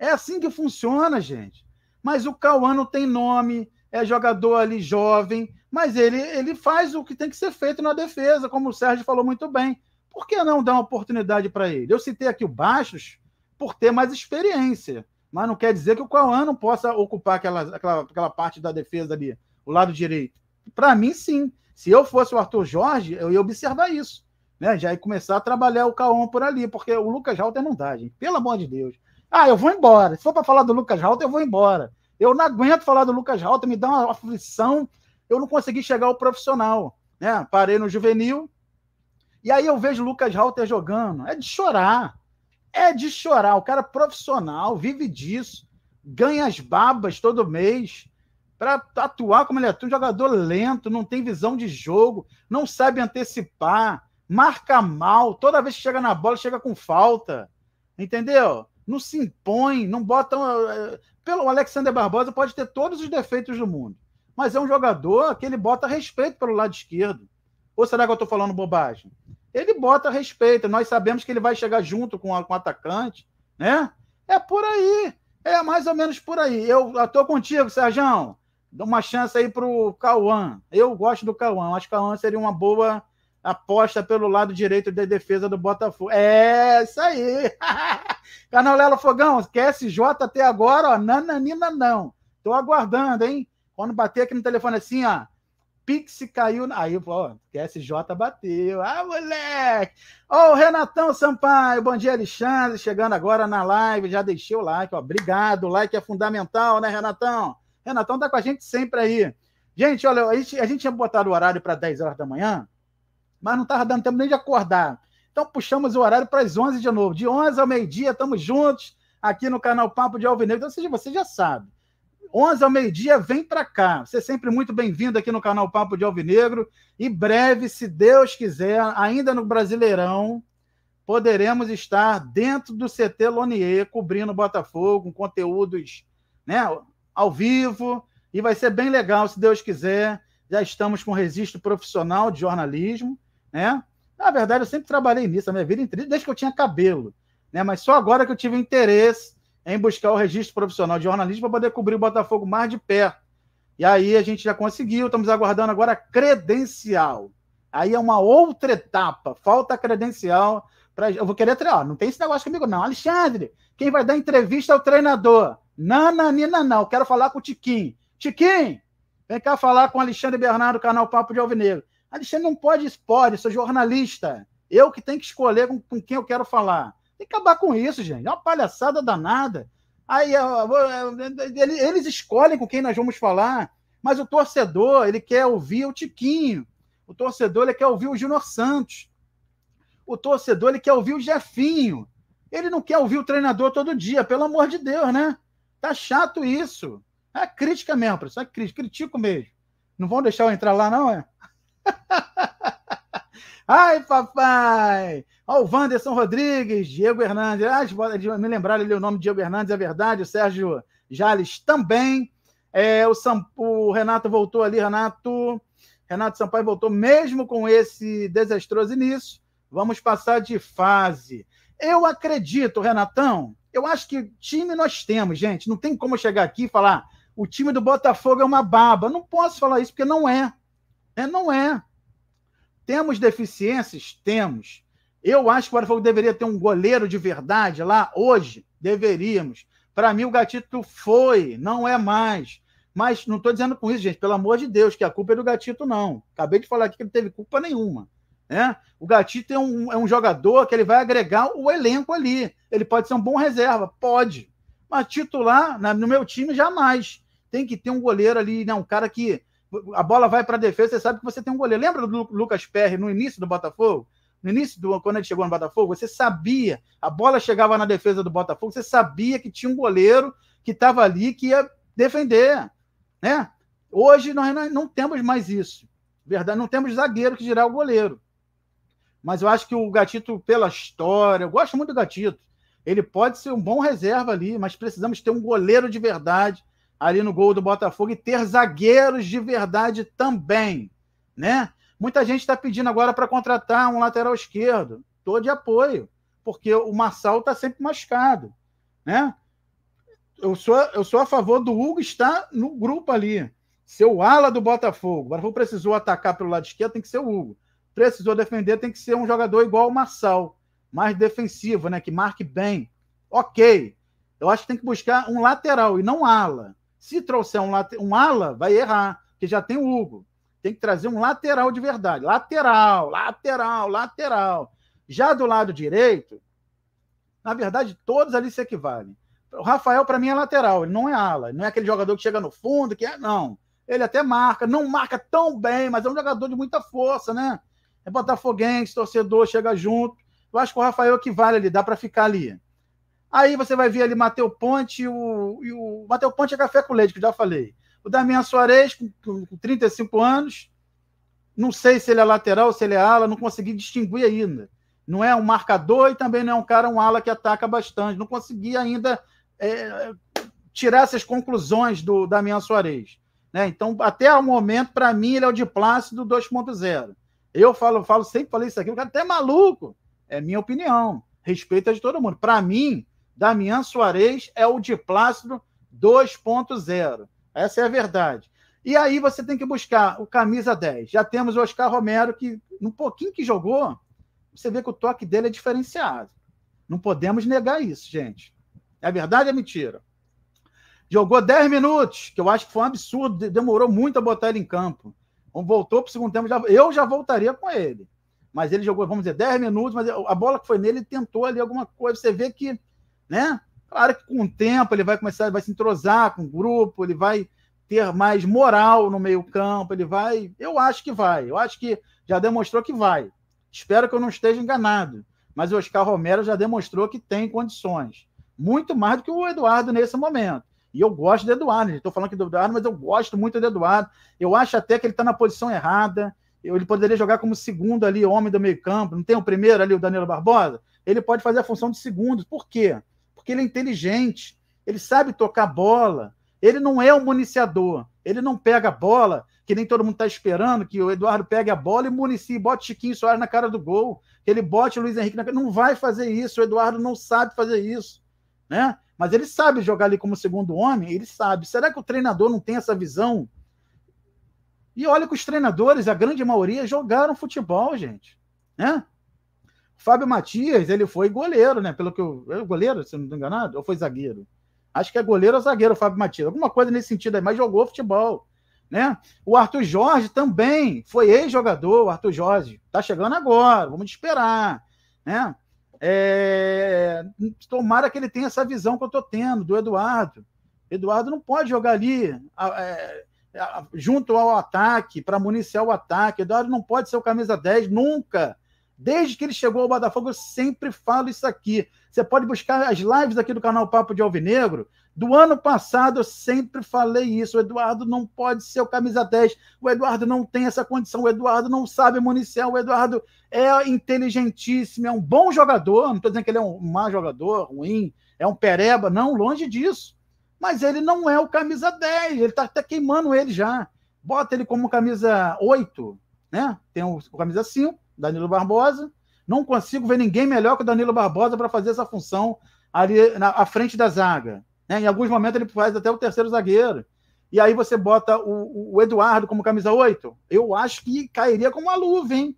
É assim que funciona, gente. Mas o Cauã não tem nome, é jogador ali jovem, mas ele, ele faz o que tem que ser feito na defesa, como o Sérgio falou muito bem. Por que não dar uma oportunidade para ele? Eu citei aqui o Baixos por ter mais experiência, mas não quer dizer que o Cauã não possa ocupar aquela, aquela, aquela parte da defesa ali, o lado direito. Para mim, sim. Se eu fosse o Arthur Jorge, eu ia observar isso. Né? Já ia começar a trabalhar o Cauã por ali, porque o Lucas Halter não dá, gente. Pelo amor de Deus. Ah, eu vou embora. Se for para falar do Lucas Halter, eu vou embora. Eu não aguento falar do Lucas Halter, me dá uma aflição eu não consegui chegar ao profissional. Né? Parei no juvenil. E aí eu vejo o Lucas Halter jogando. É de chorar. É de chorar. O cara é profissional, vive disso. Ganha as babas todo mês. Para atuar como ele atua, é. é um jogador lento, não tem visão de jogo, não sabe antecipar, marca mal. Toda vez que chega na bola, chega com falta. Entendeu? Não se impõe, não bota. Eh, pelo Alexander Barbosa pode ter todos os defeitos do mundo mas é um jogador que ele bota respeito pelo lado esquerdo. Ou será que eu estou falando bobagem? Ele bota respeito. Nós sabemos que ele vai chegar junto com, a, com o atacante, né? É por aí. É mais ou menos por aí. Eu estou contigo, Sérgio. Dá uma chance aí para o Cauã. Eu gosto do Cauã. Acho que o Cauã seria uma boa aposta pelo lado direito da defesa do Botafogo. É, isso aí. *laughs* Canolela Fogão, QSJ até agora, ó, nananina não. estou aguardando, hein? Quando bater aqui no telefone assim, ó. Pix caiu. Aí, ó, SJ bateu. Ah, moleque! Ô, oh, Renatão Sampaio, bom dia, Alexandre. Chegando agora na live, já deixei o like, ó. Obrigado, o like é fundamental, né, Renatão? Renatão tá com a gente sempre aí. Gente, olha, a gente, a gente tinha botado o horário para 10 horas da manhã, mas não tava dando tempo nem de acordar. Então puxamos o horário para as 11 de novo. De 11 ao meio-dia, estamos juntos aqui no canal Papo de Alvinegro. Ou seja, você já sabe. 11 ao meio-dia, vem para cá. Você é sempre muito bem-vindo aqui no canal Papo de Alvinegro. E breve, se Deus quiser, ainda no Brasileirão, poderemos estar dentro do CT Lonier, cobrindo o Botafogo, com conteúdos né, ao vivo. E vai ser bem legal, se Deus quiser. Já estamos com registro profissional de jornalismo, né? Na verdade, eu sempre trabalhei nisso a minha vida inteira, desde que eu tinha cabelo, né? Mas só agora que eu tive interesse em buscar o registro profissional de jornalismo para poder cobrir o Botafogo mais de perto. E aí a gente já conseguiu, estamos aguardando agora a credencial. Aí é uma outra etapa, falta a credencial. Pra... Eu vou querer treinar, não tem esse negócio comigo não. Alexandre, quem vai dar entrevista é o treinador. Nananina não, quero falar com o Tiquinho. Tiquinho, vem cá falar com o Alexandre Bernardo, canal Papo de Alvinegro. Alexandre não pode, pode, sou jornalista. Eu que tenho que escolher com, com quem eu quero falar. Tem que acabar com isso, gente. É uma palhaçada danada. Aí é, eles escolhem com quem nós vamos falar, mas o torcedor ele quer ouvir o Tiquinho. O torcedor ele quer ouvir o Júnior Santos. O torcedor ele quer ouvir o Jefinho. Ele não quer ouvir o treinador todo dia, pelo amor de Deus, né? Tá chato isso. É crítica mesmo, pessoal. É crítico, critico mesmo. Não vão deixar eu entrar lá, não, é? *laughs* Ai, papai! Olha o Wanderson Rodrigues, Diego Hernandes. Ah, me lembraram ali o nome de Diego Hernandes, é verdade. O Sérgio Jales também. É, o, Sam, o Renato voltou ali, Renato. Renato Sampaio voltou mesmo com esse desastroso início. Vamos passar de fase. Eu acredito, Renatão. Eu acho que time nós temos, gente. Não tem como chegar aqui e falar o time do Botafogo é uma baba. Não posso falar isso porque não é. é não é. Temos deficiências? Temos. Eu acho que o Botafogo deveria ter um goleiro de verdade lá hoje. Deveríamos. Para mim, o Gatito foi, não é mais. Mas não estou dizendo com isso, gente, pelo amor de Deus, que a culpa é do Gatito, não. Acabei de falar aqui que ele teve culpa nenhuma. Né? O Gatito é um, é um jogador que ele vai agregar o elenco ali. Ele pode ser um bom reserva, pode. Mas titular, na, no meu time, jamais. Tem que ter um goleiro ali, né? um cara que a bola vai para a defesa, você sabe que você tem um goleiro. Lembra do Lucas Perry no início do Botafogo? No início do quando ele chegou no Botafogo, você sabia, a bola chegava na defesa do Botafogo, você sabia que tinha um goleiro que estava ali que ia defender, né? Hoje nós não temos mais isso. Verdade, não temos zagueiro que girar o goleiro. Mas eu acho que o Gatito pela história, eu gosto muito do Gatito. Ele pode ser um bom reserva ali, mas precisamos ter um goleiro de verdade ali no gol do Botafogo e ter zagueiros de verdade também, né? Muita gente está pedindo agora para contratar um lateral esquerdo. Estou de apoio, porque o Marçal está sempre machucado, né? Eu sou, eu sou a favor do Hugo estar no grupo ali. Seu ala do Botafogo. O Botafogo precisou atacar pelo lado esquerdo, tem que ser o Hugo. Precisou defender, tem que ser um jogador igual o Marçal, mais defensivo, né? Que marque bem. Ok. Eu acho que tem que buscar um lateral e não ala. Se trouxer um, um ala, vai errar, porque já tem o Hugo. Tem que trazer um lateral de verdade. Lateral, lateral, lateral. Já do lado direito, na verdade, todos ali se equivalem. O Rafael, para mim, é lateral, ele não é ala. Não é aquele jogador que chega no fundo, que é. Não. Ele até marca, não marca tão bem, mas é um jogador de muita força, né? É botafoguense, torcedor, chega junto. Eu acho que o Rafael equivale é ali, dá para ficar ali. Aí você vai ver ali Mateu Ponte e o, e o Mateu Ponte é café com leite, que eu já falei. O Damian Soares, com, com 35 anos, não sei se ele é lateral, se ele é ala, não consegui distinguir ainda. Não é um marcador e também não é um cara, um ala que ataca bastante. Não consegui ainda é, tirar essas conclusões do Damian Soares. Né? Então, até o momento, para mim, ele é o de Plácido 2.0. Eu falo, falo, sempre falei isso aqui, o cara é até é maluco. É minha opinião. Respeito a de todo mundo. Para mim, Damião Soares é o de Plácido 2.0. Essa é a verdade. E aí você tem que buscar o camisa 10. Já temos o Oscar Romero, que no pouquinho que jogou, você vê que o toque dele é diferenciado. Não podemos negar isso, gente. É verdade ou é mentira? Jogou 10 minutos, que eu acho que foi um absurdo, demorou muito a botar ele em campo. Voltou para o segundo tempo, já, eu já voltaria com ele. Mas ele jogou, vamos dizer, 10 minutos, mas a bola que foi nele, ele tentou ali alguma coisa. Você vê que né? Claro que com o tempo ele vai começar, a vai se entrosar com o grupo, ele vai ter mais moral no meio-campo, ele vai. Eu acho que vai. Eu acho que já demonstrou que vai. Espero que eu não esteja enganado. Mas o Oscar Romero já demonstrou que tem condições. Muito mais do que o Eduardo nesse momento. E eu gosto do Eduardo. Estou falando aqui do Eduardo, mas eu gosto muito do Eduardo. Eu acho até que ele está na posição errada. Ele poderia jogar como segundo ali, homem do meio-campo. Não tem o primeiro ali, o Danilo Barbosa? Ele pode fazer a função de segundo. Por quê? porque ele é inteligente, ele sabe tocar bola, ele não é um municiador, ele não pega a bola, que nem todo mundo está esperando, que o Eduardo pegue a bola e municie, bote Chiquinho Soares na cara do gol, que ele bote o Luiz Henrique na cara. Não vai fazer isso, o Eduardo não sabe fazer isso. Né? Mas ele sabe jogar ali como segundo homem, ele sabe. Será que o treinador não tem essa visão? E olha que os treinadores, a grande maioria, jogaram futebol, gente. Né? Fábio Matias, ele foi goleiro, né? Pelo que eu. É goleiro, se não estou enganado? Ou foi zagueiro? Acho que é goleiro ou zagueiro, Fábio Matias. Alguma coisa nesse sentido aí, mas jogou futebol. Né? O Arthur Jorge também foi ex-jogador, o Arthur Jorge. Tá chegando agora, vamos esperar. Né? É... Tomara que ele tenha essa visão que eu estou tendo do Eduardo. Eduardo não pode jogar ali é, junto ao ataque, para municiar o ataque. Eduardo não pode ser o camisa 10 nunca. Desde que ele chegou ao Botafogo, eu sempre falo isso aqui. Você pode buscar as lives aqui do canal Papo de Alvinegro. Do ano passado, eu sempre falei isso. O Eduardo não pode ser o camisa 10. O Eduardo não tem essa condição. O Eduardo não sabe municiar. O Eduardo é inteligentíssimo, é um bom jogador. Não estou dizendo que ele é um mau jogador, ruim, é um pereba. Não, longe disso. Mas ele não é o camisa 10. Ele está até queimando ele já. Bota ele como camisa 8, né? Tem o, o camisa 5 Danilo Barbosa. Não consigo ver ninguém melhor que o Danilo Barbosa para fazer essa função ali na à frente da zaga. Né? Em alguns momentos ele faz até o terceiro zagueiro. E aí você bota o, o Eduardo como camisa 8. Eu acho que cairia como uma luva, hein?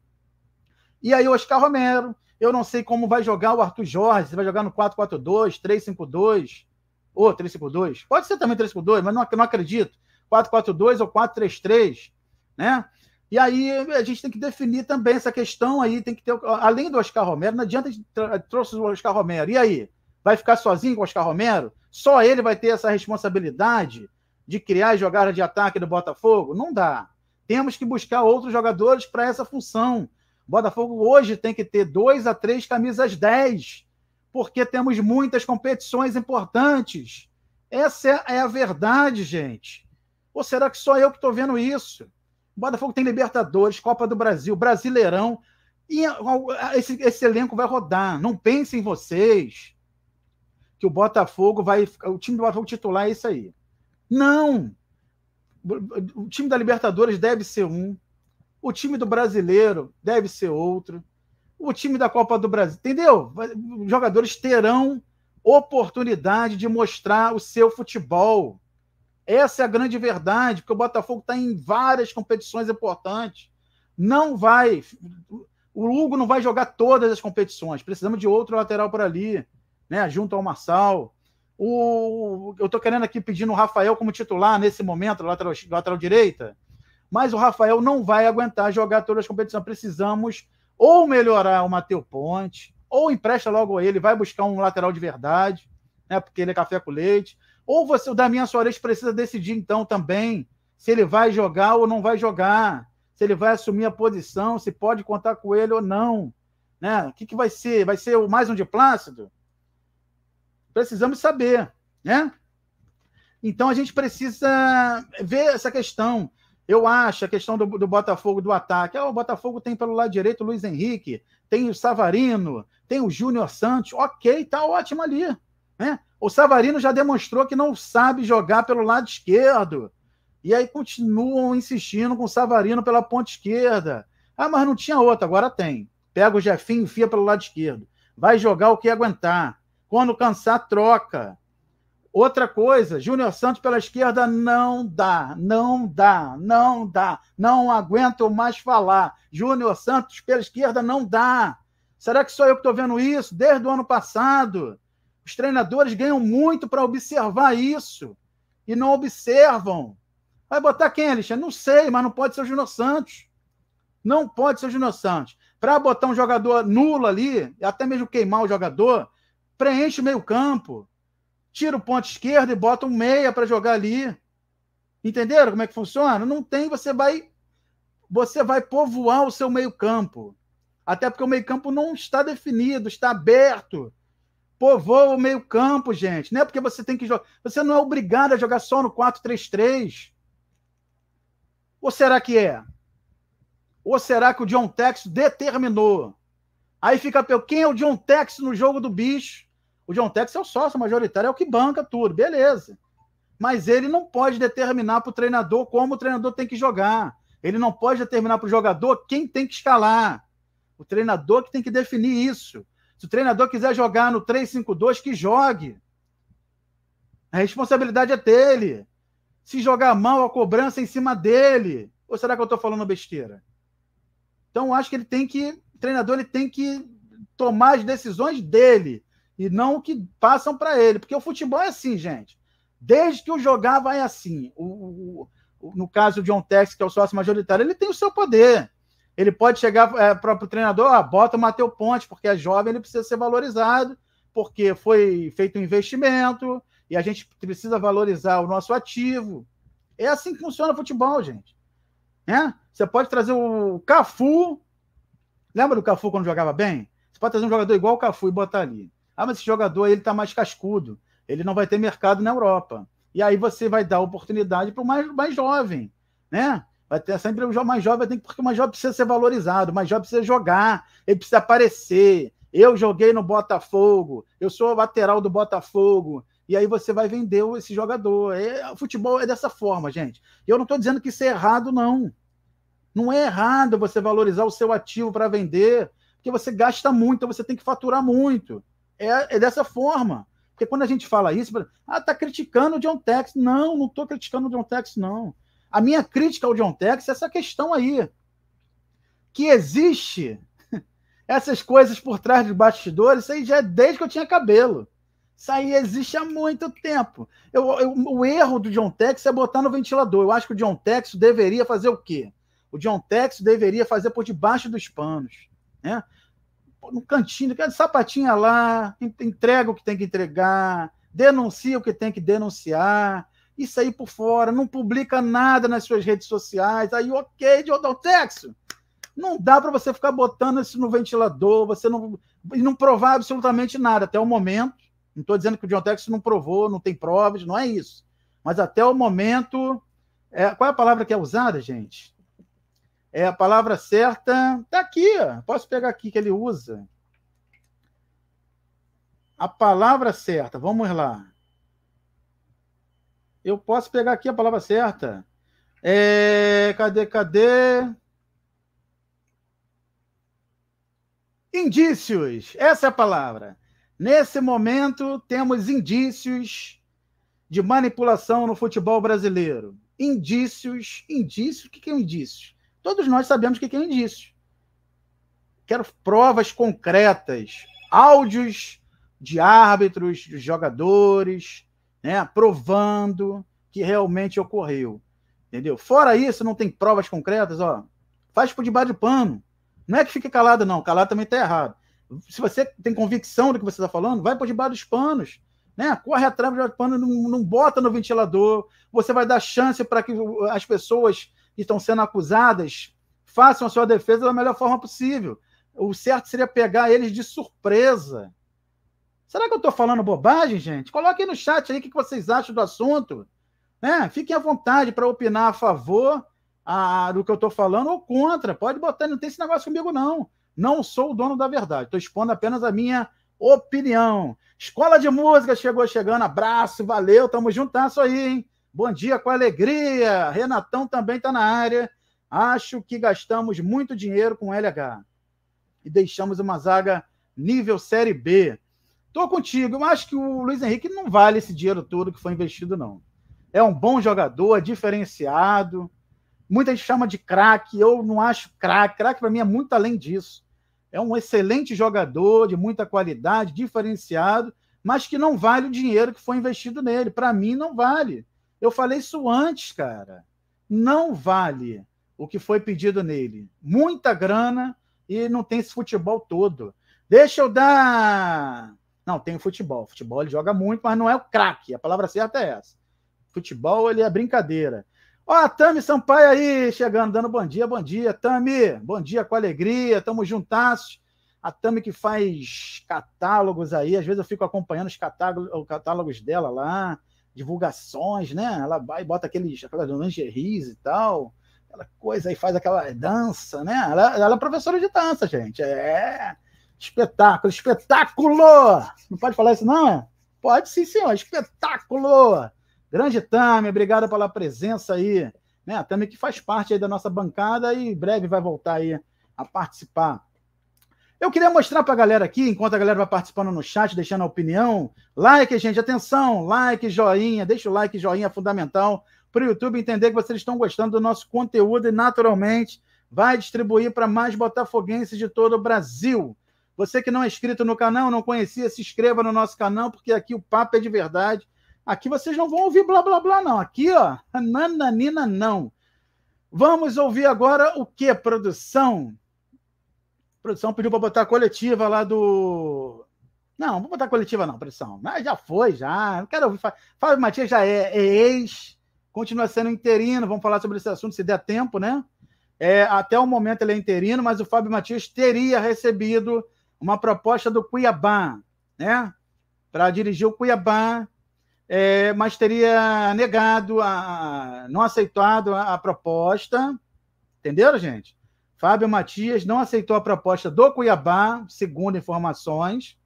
E aí o Oscar Romero. Eu não sei como vai jogar o Arthur Jorge, se vai jogar no 4-4-2, 3-5-2, ou 3-5-2. Pode ser também 3-5-2, mas não, não acredito. 4-4-2 ou 4-3-3, né? E aí a gente tem que definir também essa questão aí, tem que ter. Além do Oscar Romero, não adianta a gente trouxe o Oscar Romero. E aí? Vai ficar sozinho com o Oscar Romero? Só ele vai ter essa responsabilidade de criar as jogadas de ataque do Botafogo? Não dá. Temos que buscar outros jogadores para essa função. O Botafogo hoje tem que ter dois a três camisas 10, porque temos muitas competições importantes. Essa é a verdade, gente. Ou será que só eu que estou vendo isso? O Botafogo tem Libertadores, Copa do Brasil, Brasileirão. E esse, esse elenco vai rodar. Não pensem vocês que o Botafogo vai. O time do Botafogo titular é isso aí. Não! O time da Libertadores deve ser um. O time do brasileiro deve ser outro. O time da Copa do Brasil. Entendeu? Os jogadores terão oportunidade de mostrar o seu futebol. Essa é a grande verdade, porque o Botafogo está em várias competições importantes. Não vai. O Lugo não vai jogar todas as competições. Precisamos de outro lateral por ali, né? Junto ao Marçal. O, eu estou querendo aqui pedindo o Rafael como titular nesse momento, lateral, lateral direita. Mas o Rafael não vai aguentar jogar todas as competições. Precisamos ou melhorar o Matheus Ponte, ou empresta logo ele, vai buscar um lateral de verdade, né? Porque ele é café com leite ou você, o Damian Soares precisa decidir, então, também, se ele vai jogar ou não vai jogar, se ele vai assumir a posição, se pode contar com ele ou não. Né? O que, que vai ser? Vai ser mais um de Plácido? Precisamos saber, né? Então a gente precisa ver essa questão. Eu acho a questão do, do Botafogo do ataque. Ah, o Botafogo tem pelo lado direito o Luiz Henrique, tem o Savarino, tem o Júnior Santos. Ok, tá ótimo ali. Né? O Savarino já demonstrou que não sabe jogar pelo lado esquerdo. E aí continuam insistindo com o Savarino pela ponta esquerda. Ah, mas não tinha outra, agora tem. Pega o Jefinho, enfia pelo lado esquerdo. Vai jogar o que aguentar. Quando cansar, troca. Outra coisa, Júnior Santos pela esquerda não dá, não dá, não dá. Não aguento mais falar. Júnior Santos pela esquerda não dá. Será que sou eu que estou vendo isso desde o ano passado? Os treinadores ganham muito para observar isso e não observam. Vai botar quem, Alexandre? Não sei, mas não pode ser o Júnior Santos. Não pode ser o Júnior Santos. Para botar um jogador nulo ali, até mesmo queimar o jogador, preenche o meio-campo, tira o ponto esquerdo e bota um meia para jogar ali. Entenderam como é que funciona? Não tem, você vai você vai povoar o seu meio-campo. Até porque o meio-campo não está definido, está aberto povoa o meio-campo, gente. Não é porque você tem que jogar. Você não é obrigado a jogar só no 4-3-3. Ou será que é? Ou será que o John Tex determinou? Aí fica quem é o John Tex no jogo do bicho? O John Tex é o sócio majoritário, é o que banca tudo, beleza. Mas ele não pode determinar para o treinador como o treinador tem que jogar. Ele não pode determinar para o jogador quem tem que escalar. O treinador que tem que definir isso. Se o treinador quiser jogar no 3-5-2, que jogue. A responsabilidade é dele. Se jogar mal, a cobrança é em cima dele. Ou será que eu estou falando besteira? Então, acho que ele tem que. O treinador ele tem que tomar as decisões dele e não o que passam para ele. Porque o futebol é assim, gente. Desde que o jogar vai assim. O, o, o no caso de John Tex, que é o sócio majoritário, ele tem o seu poder. Ele pode chegar é, para o treinador, ah, bota o Matheus Ponte, porque é jovem, ele precisa ser valorizado, porque foi feito um investimento e a gente precisa valorizar o nosso ativo. É assim que funciona o futebol, gente. Né? Você pode trazer o Cafu. Lembra do Cafu quando jogava bem? Você pode trazer um jogador igual o Cafu e botar ali. Ah, mas esse jogador ele está mais cascudo. Ele não vai ter mercado na Europa. E aí você vai dar oportunidade para o mais, mais jovem. Né? Vai ter sempre o mais jovem, tem, porque o mais jovem precisa ser valorizado, o mais jovem precisa jogar, ele precisa aparecer. Eu joguei no Botafogo, eu sou lateral do Botafogo. E aí você vai vender esse jogador. É, o futebol é dessa forma, gente. E eu não estou dizendo que isso é errado, não. Não é errado você valorizar o seu ativo para vender, porque você gasta muito, você tem que faturar muito. É, é dessa forma. Porque quando a gente fala isso, ah, tá criticando o John Tex. Não, não estou criticando o John Tex, não. A minha crítica ao John Tex é essa questão aí. Que existe *laughs* essas coisas por trás de bastidores, isso aí já é desde que eu tinha cabelo. Isso aí existe há muito tempo. Eu, eu, o erro do John Tex é botar no ventilador. Eu acho que o John Tex deveria fazer o quê? O John Tex deveria fazer por debaixo dos panos. Né? No cantinho, sapatinha lá, entrega o que tem que entregar, denuncia o que tem que denunciar, e sair por fora, não publica nada nas suas redes sociais. Aí, ok, Diodaltexo, não dá para você ficar botando isso no ventilador, você não, e não provar absolutamente nada até o momento. Não estou dizendo que o Diodaltexo não provou, não tem provas, não é isso. Mas até o momento. É, qual é a palavra que é usada, gente? É a palavra certa. Está aqui, ó. posso pegar aqui que ele usa. A palavra certa, vamos lá. Eu posso pegar aqui a palavra certa. É, cadê, cadê? Indícios, essa é a palavra. Nesse momento, temos indícios de manipulação no futebol brasileiro. Indícios, indícios, o que é um indício? Todos nós sabemos o que é um indício. Quero provas concretas, áudios de árbitros, de jogadores, né, provando que realmente ocorreu. Entendeu? Fora isso, não tem provas concretas, ó. Faz por debaixo do pano. Não é que fique calado, não. Calado também está errado. Se você tem convicção do que você está falando, vai por debaixo dos panos. Né? Corre atrás do pano, não, não bota no ventilador. Você vai dar chance para que as pessoas que estão sendo acusadas façam a sua defesa da melhor forma possível. O certo seria pegar eles de surpresa. Será que eu estou falando bobagem, gente? Coloquem no chat aí o que vocês acham do assunto. Né? Fiquem à vontade para opinar a favor a, do que eu estou falando ou contra. Pode botar, não tem esse negócio comigo, não. Não sou o dono da verdade. Estou expondo apenas a minha opinião. Escola de Música chegou chegando. Abraço, valeu, tamo juntasso aí, hein? Bom dia com alegria. Renatão também está na área. Acho que gastamos muito dinheiro com LH e deixamos uma zaga nível Série B. Estou contigo. Eu acho que o Luiz Henrique não vale esse dinheiro todo que foi investido, não. É um bom jogador, é diferenciado. Muita gente chama de craque. Eu não acho craque. Craque, para mim, é muito além disso. É um excelente jogador, de muita qualidade, diferenciado, mas que não vale o dinheiro que foi investido nele. Para mim, não vale. Eu falei isso antes, cara. Não vale o que foi pedido nele. Muita grana e não tem esse futebol todo. Deixa eu dar não, tem o futebol. O futebol ele joga muito, mas não é o craque. A palavra certa é essa. Futebol ele é brincadeira. Ó, a Tami Sampaio aí chegando, dando bom dia, bom dia, Tami. Bom dia com alegria, tamo juntas A Tami que faz catálogos aí, às vezes eu fico acompanhando os catálogos, dela lá, divulgações, né? Ela vai e bota aqueles, aquelas lingeries e tal, aquela coisa aí, faz aquela dança, né? Ela, ela é professora de dança, gente. É Espetáculo, espetáculo! Não pode falar isso, não, é? Pode sim, senhor, espetáculo! Grande Tami, obrigado pela presença aí. Né? A Tami que faz parte aí da nossa bancada e em breve vai voltar aí a participar. Eu queria mostrar para a galera aqui, enquanto a galera vai participando no chat, deixando a opinião. Like, gente, atenção, like, joinha, deixa o like, joinha é fundamental para o YouTube entender que vocês estão gostando do nosso conteúdo e naturalmente vai distribuir para mais botafoguenses de todo o Brasil. Você que não é inscrito no canal, não conhecia, se inscreva no nosso canal, porque aqui o papo é de verdade. Aqui vocês não vão ouvir blá blá blá, não. Aqui, ó, *laughs* nananina, não. Vamos ouvir agora o que, produção? A produção pediu para botar a coletiva lá do. Não, não vou botar a coletiva, não, produção. Ah, já foi, já. Não quero ouvir. Fábio Matias já é, é ex, continua sendo interino. Vamos falar sobre esse assunto se der tempo, né? É, até o momento ele é interino, mas o Fábio Matias teria recebido uma proposta do Cuiabá, né? Para dirigir o Cuiabá, é, mas teria negado, a, não aceitado a, a proposta. Entenderam, gente? Fábio Matias não aceitou a proposta do Cuiabá, segundo informações.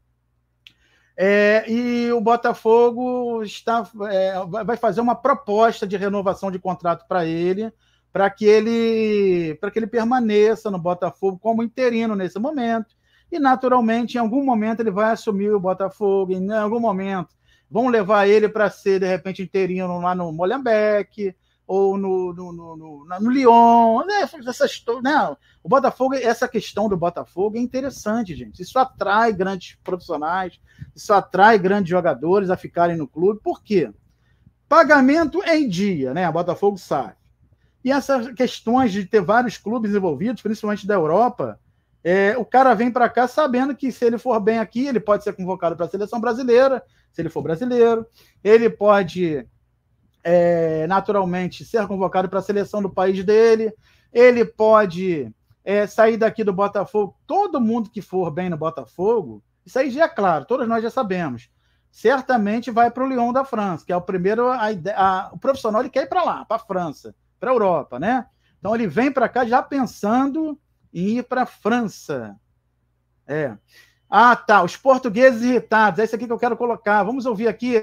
É, e o Botafogo está, é, vai fazer uma proposta de renovação de contrato para ele, para que ele para que ele permaneça no Botafogo como interino nesse momento e naturalmente, em algum momento, ele vai assumir o Botafogo, em algum momento. Vão levar ele para ser, de repente, inteirinho lá no Molenbeek, ou no, no, no, no, no Lyon, né? Essas, né? O Botafogo, essa questão do Botafogo é interessante, gente. Isso atrai grandes profissionais, isso atrai grandes jogadores a ficarem no clube. Por quê? Pagamento em dia, né? O Botafogo sabe. E essas questões de ter vários clubes envolvidos, principalmente da Europa, é, o cara vem para cá sabendo que se ele for bem aqui, ele pode ser convocado para a seleção brasileira, se ele for brasileiro, ele pode é, naturalmente ser convocado para a seleção do país dele, ele pode é, sair daqui do Botafogo. Todo mundo que for bem no Botafogo, isso aí já é claro, todos nós já sabemos. Certamente vai para o Lyon da França, que é o primeiro. A, a, o profissional ele quer ir para lá, para a França, para a Europa, né? Então ele vem para cá já pensando e ir para a França. É. Ah, tá. Os portugueses irritados. É isso aqui que eu quero colocar. Vamos ouvir aqui.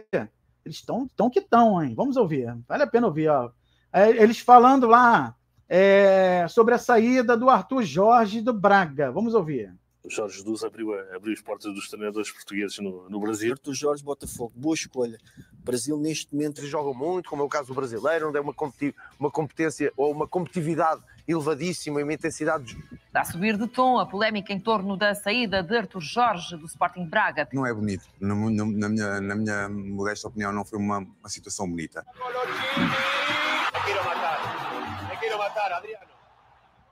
Eles estão tão que estão, hein? Vamos ouvir. Vale a pena ouvir. Ó. É, eles falando lá é, sobre a saída do Arthur Jorge do Braga. Vamos ouvir. O Jorge Jesus abriu, abriu as portas dos treinadores portugueses no, no Brasil. Arthur Jorge, Botafogo, boa escolha. O Brasil, neste momento, joga muito, como é o caso do brasileiro, onde é uma, competi uma competência ou uma competitividade elevadíssima e uma intensidade Está a subir de tom a polémica em torno da saída de Artur Jorge do Sporting Braga. Não é bonito. Na, na, na, minha, na minha, modesta opinião, não foi uma, uma situação bonita.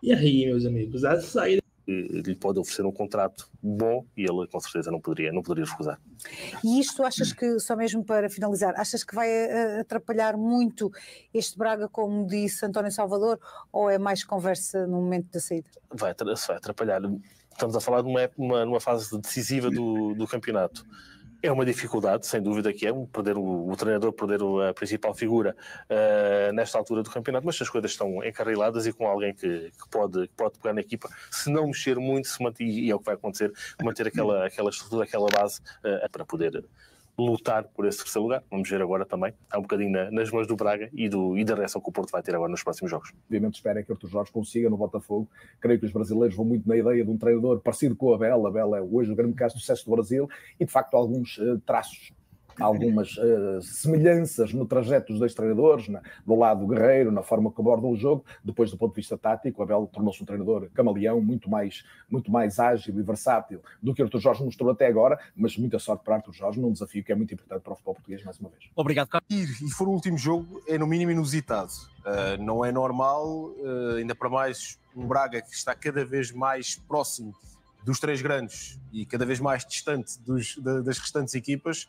E aí, meus amigos, a saída eh, lhe pode oferecer um contrato bom e ele com certeza não poderia, não poderia recusar. E isto achas que, só mesmo para finalizar, achas que vai eh, atrapalhar muito este Braga, como disse António Salvador, ou é mais conversa no momento da saída? Vai, vai atrapalhar. Estamos a falar de uma, uma, numa fase decisiva do, do campeonato. É uma dificuldade, sem dúvida que é, um, perder o, o treinador, perder o, a principal figura uh, nesta altura do campeonato, mas as coisas estão encarriladas e com alguém que, que pode, que pode pegar na equipa, se não mexer muito, se manter, e é o que vai acontecer, manter aquela, aquela estrutura, aquela base uh, para poder lutar por esse terceiro lugar. Vamos ver agora também. Está um bocadinho na, nas mãos do Braga e, do, e da reação que o Porto vai ter agora nos próximos jogos. Obviamente espera é que Artur Jorge consiga no Botafogo. Creio que os brasileiros vão muito na ideia de um treinador parecido com a Bela. A Bela é hoje o grande caso do sucesso do Brasil e, de facto, alguns eh, traços algumas uh, semelhanças no trajeto dos dois treinadores, na, do lado guerreiro, na forma que abordam o jogo. Depois, do ponto de vista tático, Abel tornou-se um treinador camaleão, muito mais, muito mais ágil e versátil do que o Arthur Jorge mostrou até agora, mas muita sorte para Arthur Jorge num desafio que é muito importante para o futebol português, mais uma vez. Obrigado, Carlos. E, e for o último jogo, é no mínimo inusitado. Uh, não é normal, uh, ainda para mais um Braga que está cada vez mais próximo dos três grandes e cada vez mais distante dos, das restantes equipas,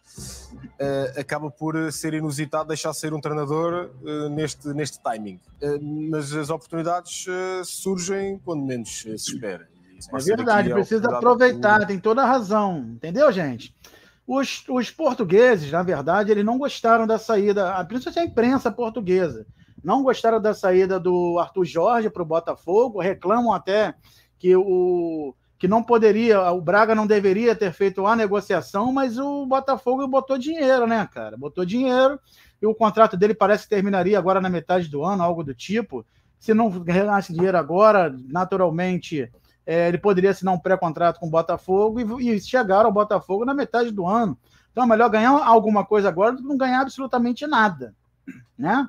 uh, acaba por ser inusitado deixar ser um treinador uh, neste, neste timing. Uh, mas as oportunidades surgem quando menos se espera. É verdade, precisa aproveitar, tem toda a razão, entendeu, gente? Os, os portugueses, na verdade, eles não gostaram da saída, ah, principalmente a imprensa portuguesa, não gostaram da saída do Arthur Jorge para o Botafogo, reclamam até que o que não poderia, o Braga não deveria ter feito a negociação, mas o Botafogo botou dinheiro, né, cara? Botou dinheiro e o contrato dele parece que terminaria agora na metade do ano, algo do tipo. Se não ganhasse dinheiro agora, naturalmente é, ele poderia assinar um pré-contrato com o Botafogo e, e chegar ao Botafogo na metade do ano. Então é melhor ganhar alguma coisa agora do que não ganhar absolutamente nada, né?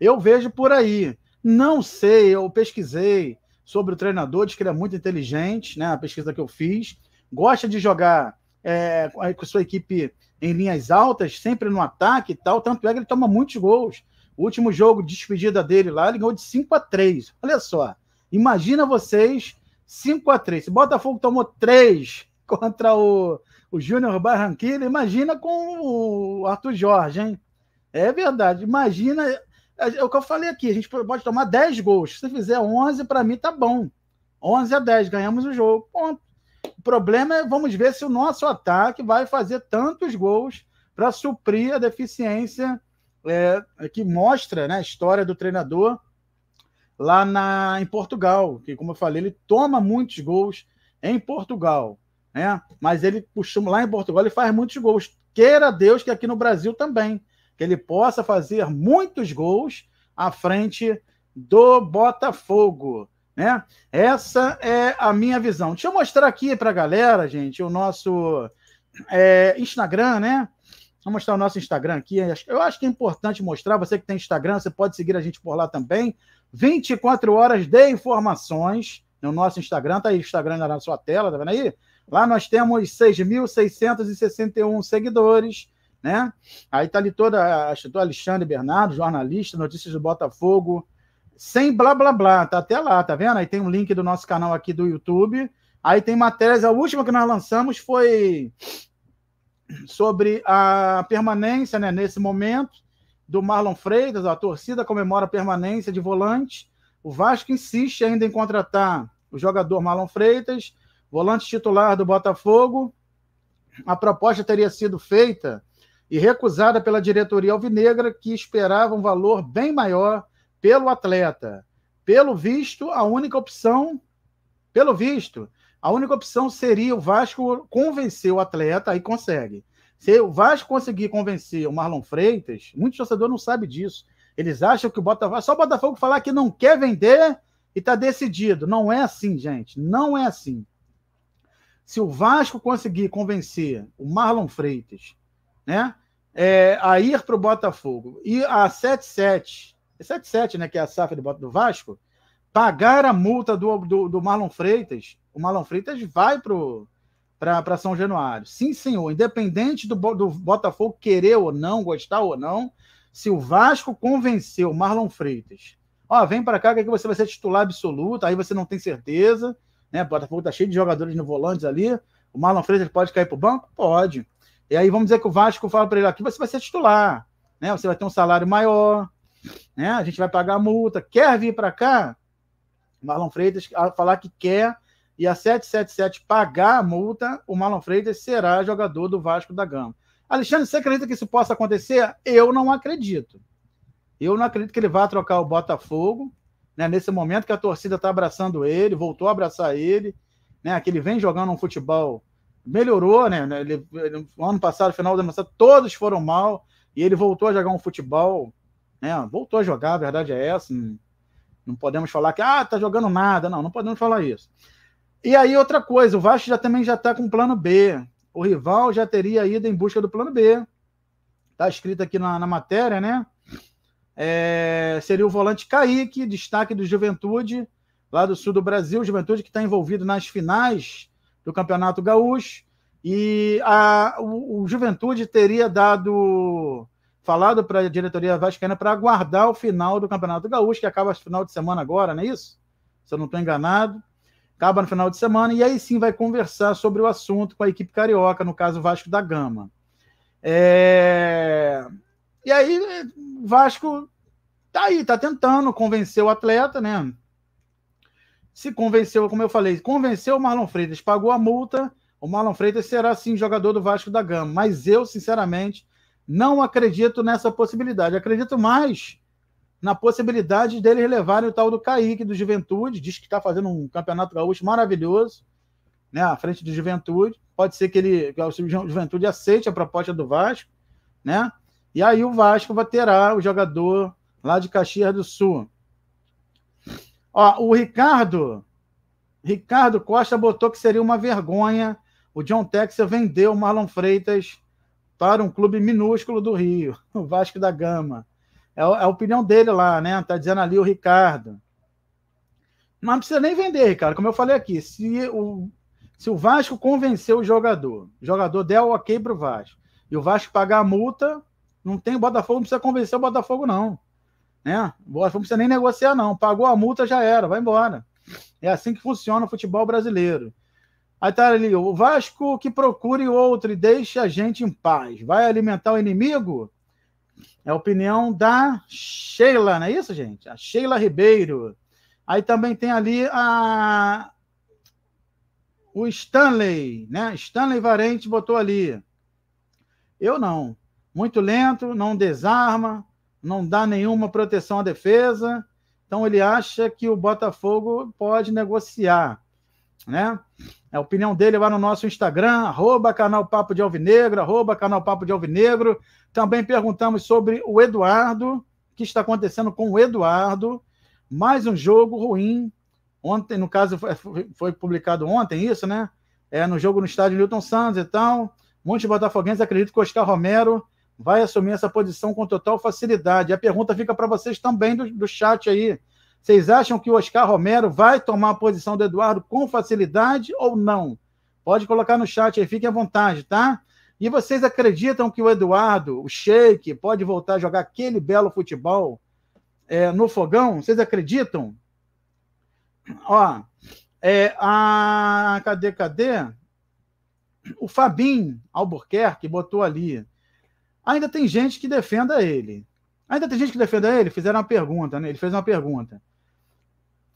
Eu vejo por aí. Não sei, eu pesquisei sobre o treinador, diz que ele é muito inteligente, né? A pesquisa que eu fiz. Gosta de jogar é, com sua equipe em linhas altas, sempre no ataque e tal. Tanto é que ele toma muitos gols. O último jogo, despedida dele lá, ele ganhou de 5 a 3 Olha só. Imagina vocês, 5 a 3 Se Botafogo tomou 3 *laughs* contra o, o Júnior Barranquilla, imagina com o Arthur Jorge, hein? É verdade. Imagina é, é o que eu falei aqui, a gente pode tomar 10 gols. Se fizer 11, para mim tá bom. 11 a 10, ganhamos o jogo. Ponto. O problema é, vamos ver se o nosso ataque vai fazer tantos gols para suprir a deficiência é, que mostra né, a história do treinador lá na, em Portugal. Que, como eu falei, ele toma muitos gols em Portugal. Né? Mas ele costuma, lá em Portugal, ele faz muitos gols. Queira Deus que aqui no Brasil também que ele possa fazer muitos gols à frente do Botafogo. Né? Essa é a minha visão. Deixa eu mostrar aqui para a galera, gente, o nosso é, Instagram, né? Vou mostrar o nosso Instagram aqui. Eu acho que é importante mostrar. Você que tem Instagram, você pode seguir a gente por lá também. 24 horas de informações no nosso Instagram. Tá aí o Instagram na sua tela, tá vendo aí? Lá nós temos 6.661 seguidores né? Aí tá ali toda, acho Alexandre Bernardo, jornalista, notícias do Botafogo, sem blá blá blá, tá até lá, tá vendo? Aí tem um link do nosso canal aqui do YouTube. Aí tem matérias, a última que nós lançamos foi sobre a permanência, né, nesse momento do Marlon Freitas, a torcida comemora a permanência de volante. O Vasco insiste ainda em contratar o jogador Marlon Freitas, volante titular do Botafogo. A proposta teria sido feita e recusada pela diretoria alvinegra, que esperava um valor bem maior pelo atleta. Pelo visto, a única opção, pelo visto, a única opção seria o Vasco convencer o atleta, e consegue. Se o Vasco conseguir convencer o Marlon Freitas, muitos torcedores não sabem disso. Eles acham que o Botafogo, só o Botafogo falar que não quer vender e está decidido. Não é assim, gente. Não é assim. Se o Vasco conseguir convencer o Marlon Freitas, né, é, a ir para o Botafogo e a 77, 77, é né, que é a safra do, do Vasco, pagar a multa do, do, do Marlon Freitas, o Marlon Freitas vai para São Januário. Sim, senhor, independente do, do Botafogo querer ou não, gostar ou não, se o Vasco convenceu o Marlon Freitas, ó, vem para cá que você vai ser titular absoluto, aí você não tem certeza, né? Botafogo tá cheio de jogadores no volantes ali, o Marlon Freitas pode cair pro banco? Pode. E aí vamos dizer que o Vasco fala para ele aqui, você vai ser titular, né? Você vai ter um salário maior, né? A gente vai pagar a multa. Quer vir para cá? Marlon Freitas falar que quer e a 777 pagar a multa, o Marlon Freitas será jogador do Vasco da Gama. Alexandre, você acredita que isso possa acontecer? Eu não acredito. Eu não acredito que ele vá trocar o Botafogo, né? Nesse momento que a torcida está abraçando ele, voltou a abraçar ele, né? Que ele vem jogando um futebol melhorou, né? Ele, ele, ano passado, final do ano passado, todos foram mal e ele voltou a jogar um futebol, né? Voltou a jogar, a verdade é essa. Não, não podemos falar que ah, tá jogando nada, não, não podemos falar isso. E aí outra coisa, o Vasco já também já está com plano B. O rival já teria ido em busca do plano B. Tá escrito aqui na, na matéria, né? É, seria o volante Kaique, destaque do Juventude, lá do sul do Brasil, Juventude que está envolvido nas finais do Campeonato Gaúcho. E a, o, o Juventude teria dado falado para a diretoria vascaína para aguardar o final do Campeonato Gaúcho, que acaba no final de semana agora, não é isso? Se eu não estou enganado. Acaba no final de semana e aí sim vai conversar sobre o assunto com a equipe carioca, no caso Vasco da Gama. É... E aí, Vasco tá aí, tá tentando convencer o atleta, né? Se convenceu, como eu falei, convenceu o Marlon Freitas, pagou a multa, o Marlon Freitas será sim jogador do Vasco da Gama. Mas eu, sinceramente, não acredito nessa possibilidade. Acredito mais na possibilidade dele levar o tal do Kaique do Juventude. Diz que está fazendo um campeonato gaúcho maravilhoso, né? À frente do Juventude. Pode ser que ele, que o Juventude aceite a proposta do Vasco, né? E aí o Vasco vai terá o jogador lá de Caxias do Sul. Ó, o Ricardo, Ricardo Costa botou que seria uma vergonha o John Texel vendeu o Marlon Freitas para um clube minúsculo do Rio, *laughs* o Vasco da Gama. É, é a opinião dele lá, né? Tá dizendo ali o Ricardo. Mas não precisa nem vender, Ricardo. Como eu falei aqui, se o, se o Vasco convencer o jogador, o jogador der o ok para o Vasco, e o Vasco pagar a multa, não tem o Botafogo, não precisa convencer o Botafogo, não. Né? não precisa nem negociar, não. Pagou a multa, já era, vai embora. É assim que funciona o futebol brasileiro. Aí tá ali, o Vasco que procure outro e deixe a gente em paz. Vai alimentar o inimigo? É a opinião da Sheila, não é isso, gente? A Sheila Ribeiro. Aí também tem ali a o Stanley, né? Stanley Varente botou ali. Eu não. Muito lento, não desarma, não dá nenhuma proteção à defesa. Então ele acha que o Botafogo pode negociar, né? A opinião dele lá no nosso Instagram, arroba canal Papo de Alvinegro, arroba canal Papo de Alvinegro. Também perguntamos sobre o Eduardo, o que está acontecendo com o Eduardo. Mais um jogo ruim. Ontem, no caso, foi publicado ontem isso, né? É, no jogo no estádio Newton Santos e então. tal. Muitos botafoguenses acreditam que o Oscar Romero vai assumir essa posição com total facilidade. A pergunta fica para vocês também do, do chat aí. Vocês acham que o Oscar Romero vai tomar a posição do Eduardo com facilidade ou não? Pode colocar no chat aí, fiquem à vontade, tá? E vocês acreditam que o Eduardo, o Sheik, pode voltar a jogar aquele belo futebol é, no fogão? Vocês acreditam? Ó, é, a, cadê, cadê? O Fabim Albuquerque botou ali ainda tem gente que defenda ele. Ainda tem gente que defenda ele? Fizeram uma pergunta, né? Ele fez uma pergunta.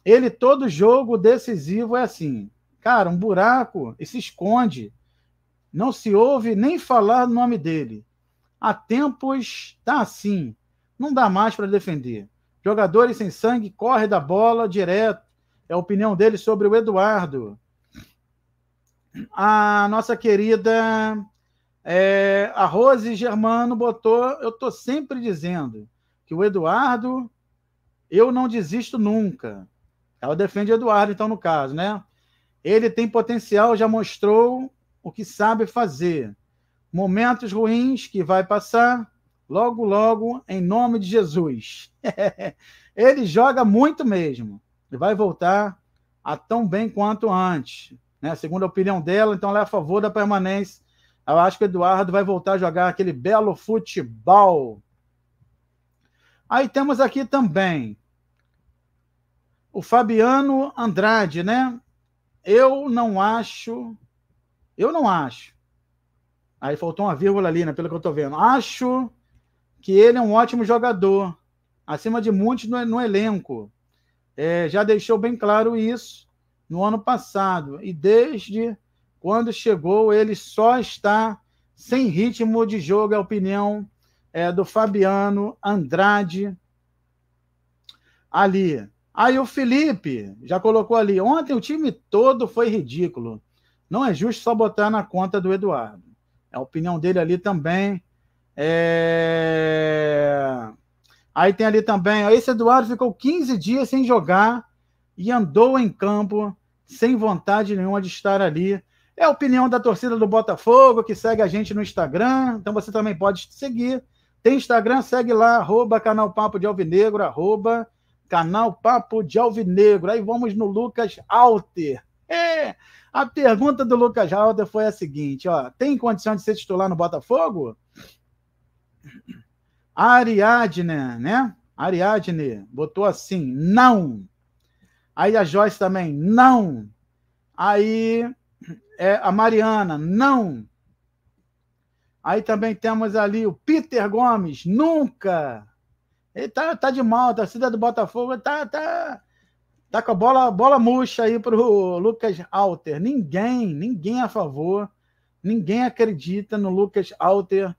Ele, todo jogo decisivo é assim. Cara, um buraco e se esconde. Não se ouve nem falar o nome dele. Há tempos tá assim. Não dá mais para defender. Jogadores sem sangue corre da bola direto. É a opinião dele sobre o Eduardo. A nossa querida é, a Rose Germano botou, eu estou sempre dizendo que o Eduardo, eu não desisto nunca. Ela defende o Eduardo, então, no caso, né? Ele tem potencial, já mostrou o que sabe fazer. Momentos ruins que vai passar, logo, logo, em nome de Jesus. *laughs* ele joga muito mesmo. Ele vai voltar a tão bem quanto antes. Né? Segundo a opinião dela, então ela é a favor da permanência eu acho que o Eduardo vai voltar a jogar aquele belo futebol. Aí temos aqui também o Fabiano Andrade, né? Eu não acho. Eu não acho. Aí faltou uma vírgula ali, né? Pelo que eu tô vendo. Acho que ele é um ótimo jogador, acima de muitos no, no elenco. É, já deixou bem claro isso no ano passado. E desde quando chegou, ele só está sem ritmo de jogo, é a opinião é, do Fabiano Andrade ali. Aí o Felipe já colocou ali. Ontem o time todo foi ridículo. Não é justo só botar na conta do Eduardo. É a opinião dele ali também. É... Aí tem ali também. Esse Eduardo ficou 15 dias sem jogar e andou em campo sem vontade nenhuma de estar ali. É a opinião da torcida do Botafogo, que segue a gente no Instagram. Então você também pode seguir. Tem Instagram, segue lá, arroba canal Papo de Alvinegro, arroba canal Papo de Alvinegro. Aí vamos no Lucas Alter. É, a pergunta do Lucas Alter foi a seguinte: ó, tem condição de ser titular no Botafogo? Ariadne, né? Ariadne botou assim: não. Aí a Joyce também, não. Aí é, a Mariana, não. Aí também temos ali o Peter Gomes, nunca. Ele tá, tá de mal, tá cidade do Botafogo, tá, tá, tá com a bola, bola murcha aí pro Lucas Alter. Ninguém, ninguém é a favor, ninguém acredita no Lucas Alter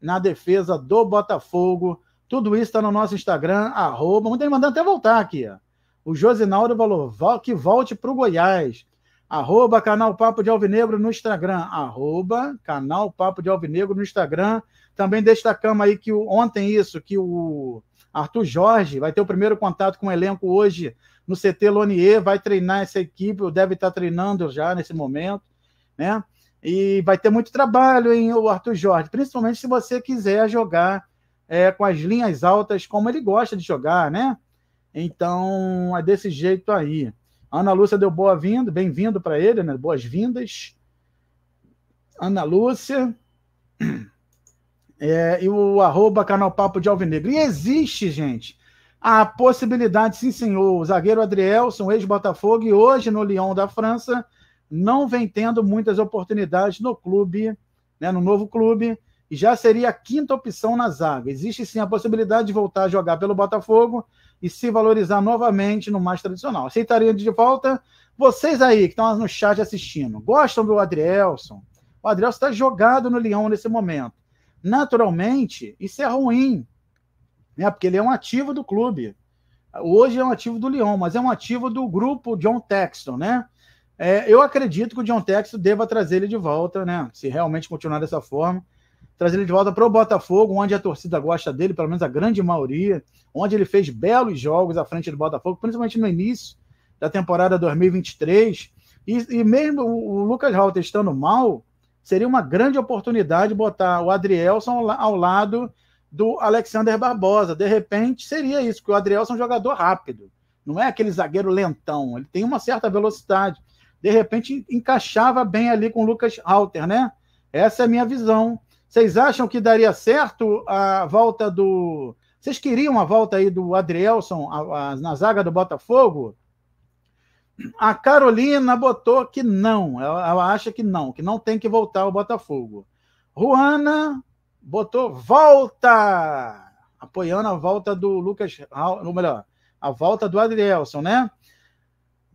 na defesa do Botafogo. Tudo isso está no nosso Instagram, arroba. Ontem mandando até voltar aqui, ó. O Josinaldo falou que volte para o Goiás arroba canal Papo de Alvinegro no Instagram, arroba canal Papo de Alvinegro no Instagram. Também destacamos aí que o, ontem isso, que o Arthur Jorge vai ter o primeiro contato com o elenco hoje no CT Lonier, vai treinar essa equipe, deve estar treinando já nesse momento, né? E vai ter muito trabalho, hein, o Arthur Jorge, principalmente se você quiser jogar é, com as linhas altas, como ele gosta de jogar, né? Então, é desse jeito aí. Ana Lúcia deu boa-vinda, bem-vindo para ele, né? Boas-vindas. Ana Lúcia. É, e o arroba canal Papo de Alvinegro. E existe, gente, a possibilidade, sim, senhor. O zagueiro Adrielson, ex-Botafogo, e hoje no Lyon da França, não vem tendo muitas oportunidades no clube, né, no novo clube e já seria a quinta opção na zaga. Existe sim a possibilidade de voltar a jogar pelo Botafogo e se valorizar novamente no mais tradicional. Aceitaria de volta? Vocês aí que estão no chat assistindo, gostam do Adrielson? O Adrielson está jogado no Leão nesse momento. Naturalmente, isso é ruim, né? porque ele é um ativo do clube. Hoje é um ativo do Leão, mas é um ativo do grupo John Texton, né? É, eu acredito que o John Texton deva trazer ele de volta, né? Se realmente continuar dessa forma trazer ele de volta para o Botafogo, onde a torcida gosta dele, pelo menos a grande maioria, onde ele fez belos jogos à frente do Botafogo, principalmente no início da temporada 2023. E, e mesmo o, o Lucas Halter estando mal, seria uma grande oportunidade botar o Adrielson ao lado do Alexander Barbosa. De repente, seria isso, porque o Adrielson é um jogador rápido. Não é aquele zagueiro lentão, ele tem uma certa velocidade. De repente, encaixava bem ali com o Lucas Halter, né? Essa é a minha visão vocês acham que daria certo a volta do. Vocês queriam a volta aí do Adrielson a, a, na zaga do Botafogo? A Carolina botou que não, ela, ela acha que não, que não tem que voltar o Botafogo. Juana botou volta, apoiando a volta do Lucas, ou melhor, a volta do Adrielson, né?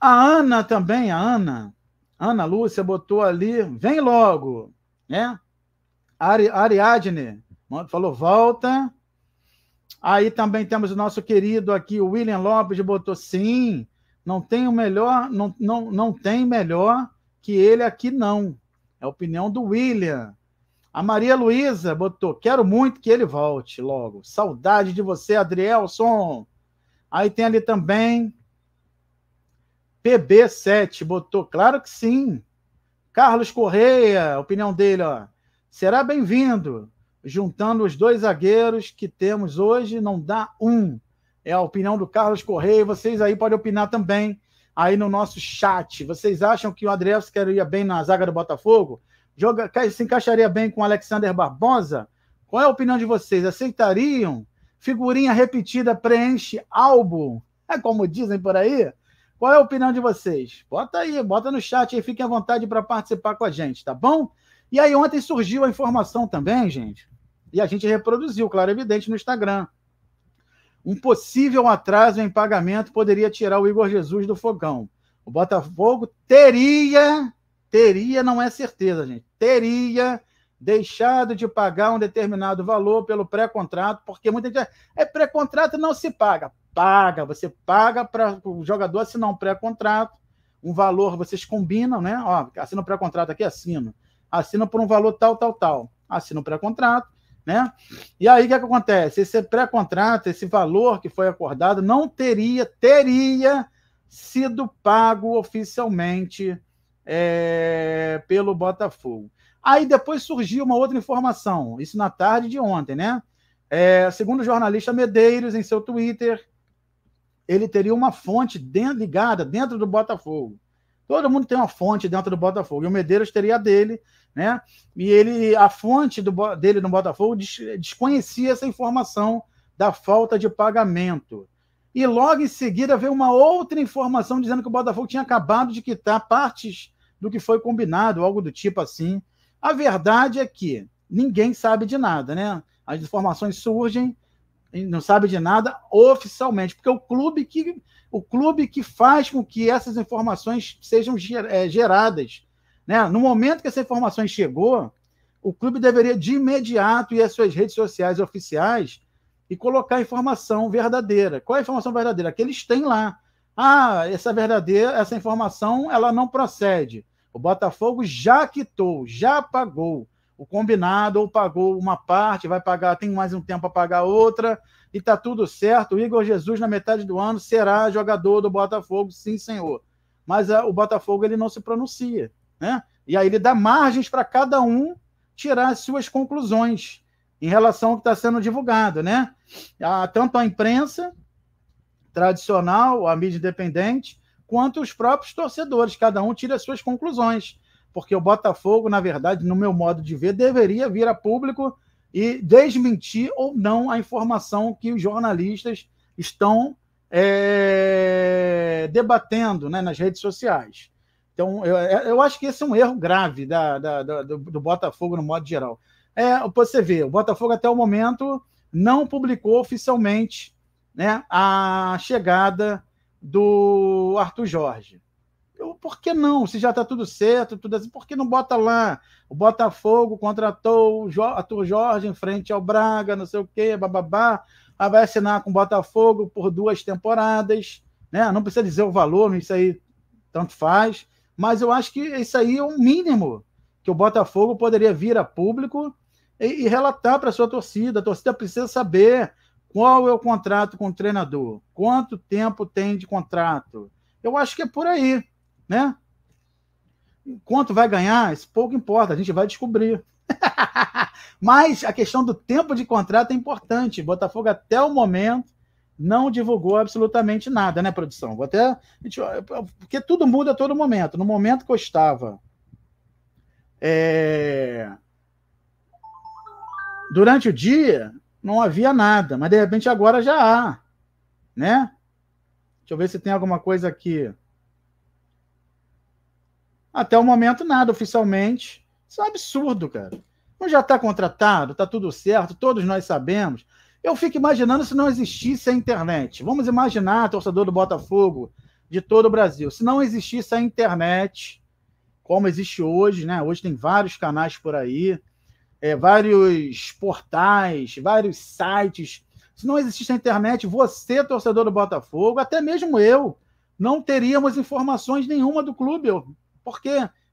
A Ana também, a Ana, Ana Lúcia botou ali, vem logo, né? Ari, Ariadne falou, volta. Aí também temos o nosso querido aqui, o William Lopes, botou sim. Não tem o melhor, não, não, não tem melhor que ele aqui, não. É a opinião do William. A Maria Luísa botou: quero muito que ele volte logo. Saudade de você, Adrielson. Aí tem ali também. PB7 botou: claro que sim. Carlos Correia, opinião dele, ó será bem-vindo. Juntando os dois zagueiros que temos hoje, não dá um. É a opinião do Carlos Correia. Vocês aí podem opinar também aí no nosso chat. Vocês acham que o se iria bem na zaga do Botafogo? Joga, se encaixaria bem com o Alexander Barbosa? Qual é a opinião de vocês? Aceitariam? Figurinha repetida preenche álbum? É como dizem por aí? Qual é a opinião de vocês? Bota aí, bota no chat aí, fiquem à vontade para participar com a gente, tá bom? E aí ontem surgiu a informação também, gente, e a gente reproduziu, claro, evidente, no Instagram. Um possível atraso em pagamento poderia tirar o Igor Jesus do fogão. O Botafogo teria, teria, não é certeza, gente, teria deixado de pagar um determinado valor pelo pré-contrato, porque muita gente é pré-contrato não se paga, paga, você paga para o jogador assinar um pré-contrato, um valor vocês combinam, né? Ó, assina o um pré-contrato aqui, assino assina por um valor tal, tal, tal. Assina o um pré-contrato, né? E aí o que, é que acontece? Esse pré-contrato, esse valor que foi acordado, não teria, teria sido pago oficialmente é, pelo Botafogo. Aí depois surgiu uma outra informação, isso na tarde de ontem, né? É, segundo o jornalista Medeiros, em seu Twitter, ele teria uma fonte dentro, ligada dentro do Botafogo. Todo mundo tem uma fonte dentro do Botafogo. E o Medeiros teria a dele, né? E ele, a fonte do, dele no Botafogo des, desconhecia essa informação da falta de pagamento. E logo em seguida veio uma outra informação dizendo que o Botafogo tinha acabado de quitar partes do que foi combinado, algo do tipo assim. A verdade é que ninguém sabe de nada, né? As informações surgem não sabe de nada oficialmente, porque o clube que o clube que faz com que essas informações sejam ger, é, geradas, né? No momento que essa informação chegou, o clube deveria de imediato ir às suas redes sociais oficiais e colocar a informação verdadeira. Qual é a informação verdadeira? Que eles têm lá. Ah, essa verdadeira, essa informação, ela não procede. O Botafogo já quitou, já pagou o combinado ou pagou uma parte, vai pagar, tem mais um tempo para pagar outra, e tá tudo certo. O Igor Jesus, na metade do ano, será jogador do Botafogo, sim, senhor. Mas a, ah, o Botafogo ele não se pronuncia, né? E aí ele dá margens para cada um tirar as suas conclusões em relação ao que está sendo divulgado, né? A, tanto a imprensa tradicional, a mídia independente, quanto os próprios torcedores, cada um tira as suas conclusões porque o Botafogo, na verdade, no meu modo de ver, deveria vir a público e desmentir ou não a informação que os jornalistas estão é, debatendo né, nas redes sociais. Então, eu, é, eu, acho que esse é um erro grave da, da, da, do, do, Botafogo no modo geral. É, você vê, o Botafogo até o momento não publicou oficialmente né, a chegada do Arthur Jorge. Eu, por que não? Se já está tudo certo, tudo assim, por que não bota lá? O Botafogo contratou o jo ator Jorge em frente ao Braga, não sei o quê, bababá. Aí vai assinar com o Botafogo por duas temporadas. Né? Não precisa dizer o valor, isso aí tanto faz. Mas eu acho que isso aí é um mínimo que o Botafogo poderia vir a público e, e relatar para sua torcida. A torcida precisa saber qual é o contrato com o treinador, quanto tempo tem de contrato. Eu acho que é por aí né? Quanto vai ganhar? Isso pouco importa, a gente vai descobrir. *laughs* Mas a questão do tempo de contrato é importante. Botafogo, até o momento, não divulgou absolutamente nada, né, produção? Vou até. Porque tudo muda a todo momento. No momento que eu estava. É... Durante o dia, não havia nada, mas de repente agora já há, né? Deixa eu ver se tem alguma coisa aqui. Até o momento, nada oficialmente. Isso é um absurdo, cara. Não já está contratado, está tudo certo, todos nós sabemos. Eu fico imaginando se não existisse a internet. Vamos imaginar, torcedor do Botafogo, de todo o Brasil, se não existisse a internet, como existe hoje, né? Hoje tem vários canais por aí, é, vários portais, vários sites. Se não existisse a internet, você, torcedor do Botafogo, até mesmo eu, não teríamos informações nenhuma do clube. Por